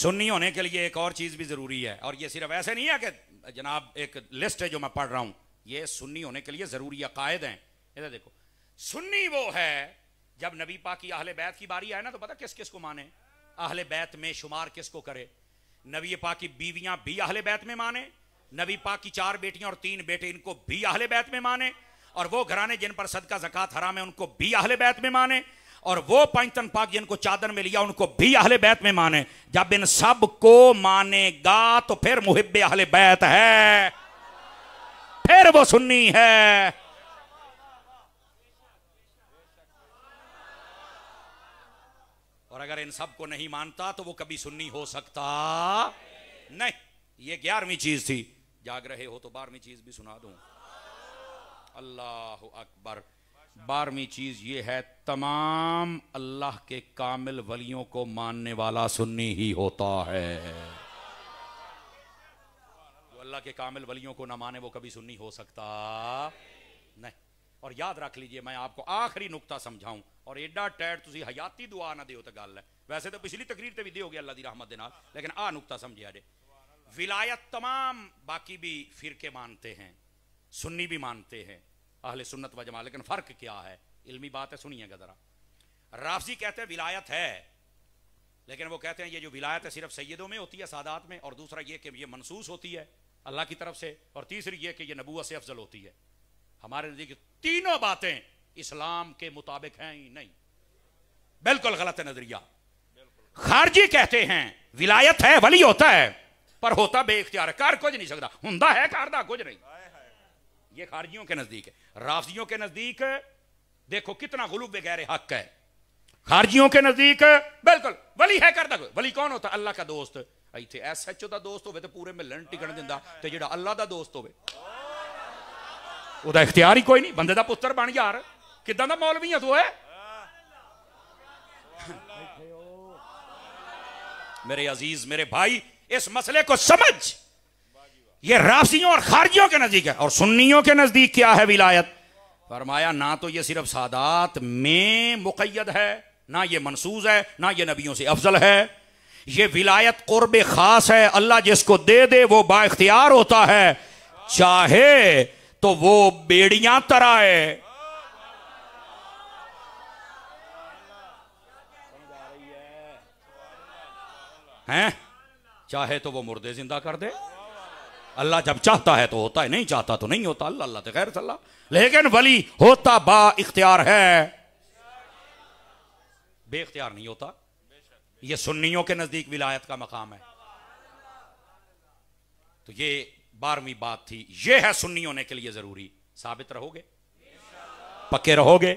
सुन्नी होने के लिए एक और चीज भी जरूरी है और ये सिर्फ ऐसे नहीं है कि जनाब एक लिस्ट है जो मैं पढ़ रहा हूं ये सुन्नी होने के लिए जरूरी अकायद है इधर तो देखो सुन्नी वो है जब नबी पाक की आहले बैत की बारी आए ना तो पता किस किस को माने आहले बैत में शुमार किसको करे नबी पाक की बीवियां भी आहले बैत में माने नबी पाक की चार बेटियां और तीन बेटे इनको भी आहले बैत में माने और वो घराने जिन पर सदका जक़ात हराम है उनको भी आहले बैत में माने और वो पंचतन पाक जिनको चादर में लिया उनको भी आहले बैत में माने जब इन सब को मानेगा तो फिर मुहिब आहले बैत है फिर वो सुन्नी है और अगर इन सब को नहीं मानता तो वो कभी सुन्नी हो सकता नहीं ये ग्यारहवीं चीज थी जाग रहे हो तो बारहवीं चीज भी सुना दू अल्लाह अकबर बारहवीं चीज ये है तमाम अल्लाह के कामिल वलियों को मानने वाला सुन्नी ही होता है जो अल्लाह के कामिल वलियों को ना माने वो कभी सुन्नी हो सकता नहीं और याद रख लीजिए मैं आपको आखिरी नुकता समझाऊं और एडा टैट तुम हयाती दुआ ना ਦਿਓ तो गल है वैसे तो पिछली तकरीर से भी ਦਿਓਗੇ अल्लाह की रहमत ਦੇ ਨਾਲ ਲੇਕਿਨ ਆ ਨੁਕਤਾ विलायत तमाम बाकी भी फिरके मानते हैं सुन्नी भी मानते हैं अहले सुन्नत व जमा लेकिन फ़र्क क्या है इल्मी बात है सुनिएगा ज़रा राफजी कहते हैं विलायत है लेकिन वो कहते हैं ये जो विलायत है सिर्फ सैदों में होती है सादात में और दूसरा ये कि ये मनसूस होती है अल्लाह की तरफ से और तीसरी ये कि यह नबूत से अफजल होती है हमारे नजदीक तीनों बातें इस्लाम के मुताबिक हैं ही नहीं बिल्कुल गलत है नजरिया खारजी कहते हैं विलायत है वली होता है पर होता बे इख्तियार कार कुछ नहीं सकता हुंदा है कारदा कुछ नहीं ये खारजियों के नजदीक है राफजियों के नजदीक देखो कितना गुलूब गैर हक है खारजियों के नजदीक बिल्कुल वली है करदा वली कौन होता अल्लाह का दोस्त ਇੱਥੇ ਐਸਐਚਓ ਦਾ ਦੋਸਤ ਹੋਵੇ ਤੇ ਪੂਰੇ ਮਿਲਣ ਟਿਕਣ ਦਿੰਦਾ ਤੇ ਜਿਹੜਾ ਅੱਲਾ ਦਾ ਦੋਸਤ ਹੋਵੇ ਉਹਦਾ ਇਖਤਿਆਰ ਹੀ ਕੋਈ ਨਹੀਂ ਬੰਦੇ ਦਾ ਪੁੱਤਰ ਬਣ ਯਾਰ ਕਿਦਾਂ ਦਾ ਮੌਲਵੀ ਆ ਤੂੰ ਓਏ मेरे अजीज मेरे भाई इस मसले को समझ ये राशियों और खारजियों के नजदीक है और सुन्नियों के नजदीक क्या है विलायत फरमाया ना तो ये सिर्फ सादात में मुकैद है ना ये मनसूज है ना ये नबियों से अफजल है ये विलायत कुर्ब खास है अल्लाह जिसको दे दे वो बाख्तियार होता है चाहे तो वो बेड़ियां तराए हैं चाहे तो वो मुर्दे जिंदा कर दे अल्लाह जब चाहता है तो होता है नहीं चाहता तो नहीं होता अल्लाह अल्लाह तो खैर सल्लाह लेकिन वली होता बा इख्तियार है बेख्तियार नहीं होता ये सुन्नियों के नजदीक विलायत का मकाम है तो ये बारहवीं बात थी यह है सुन्नी होने के लिए जरूरी साबित रहोगे पक्के रहोगे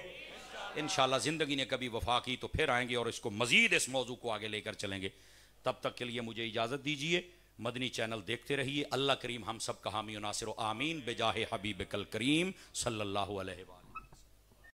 इनशाला जिंदगी ने कभी वफा की तो फिर आएंगे और इसको मजीद इस मौजू को आगे लेकर चलेंगे तब तक के लिए मुझे इजाजत दीजिए मदनी चैनल देखते रहिए अल्लाह करीम हम सब का हामी नासिर आमीन बेजाह हबीब कल करीम सल्लल्लाहु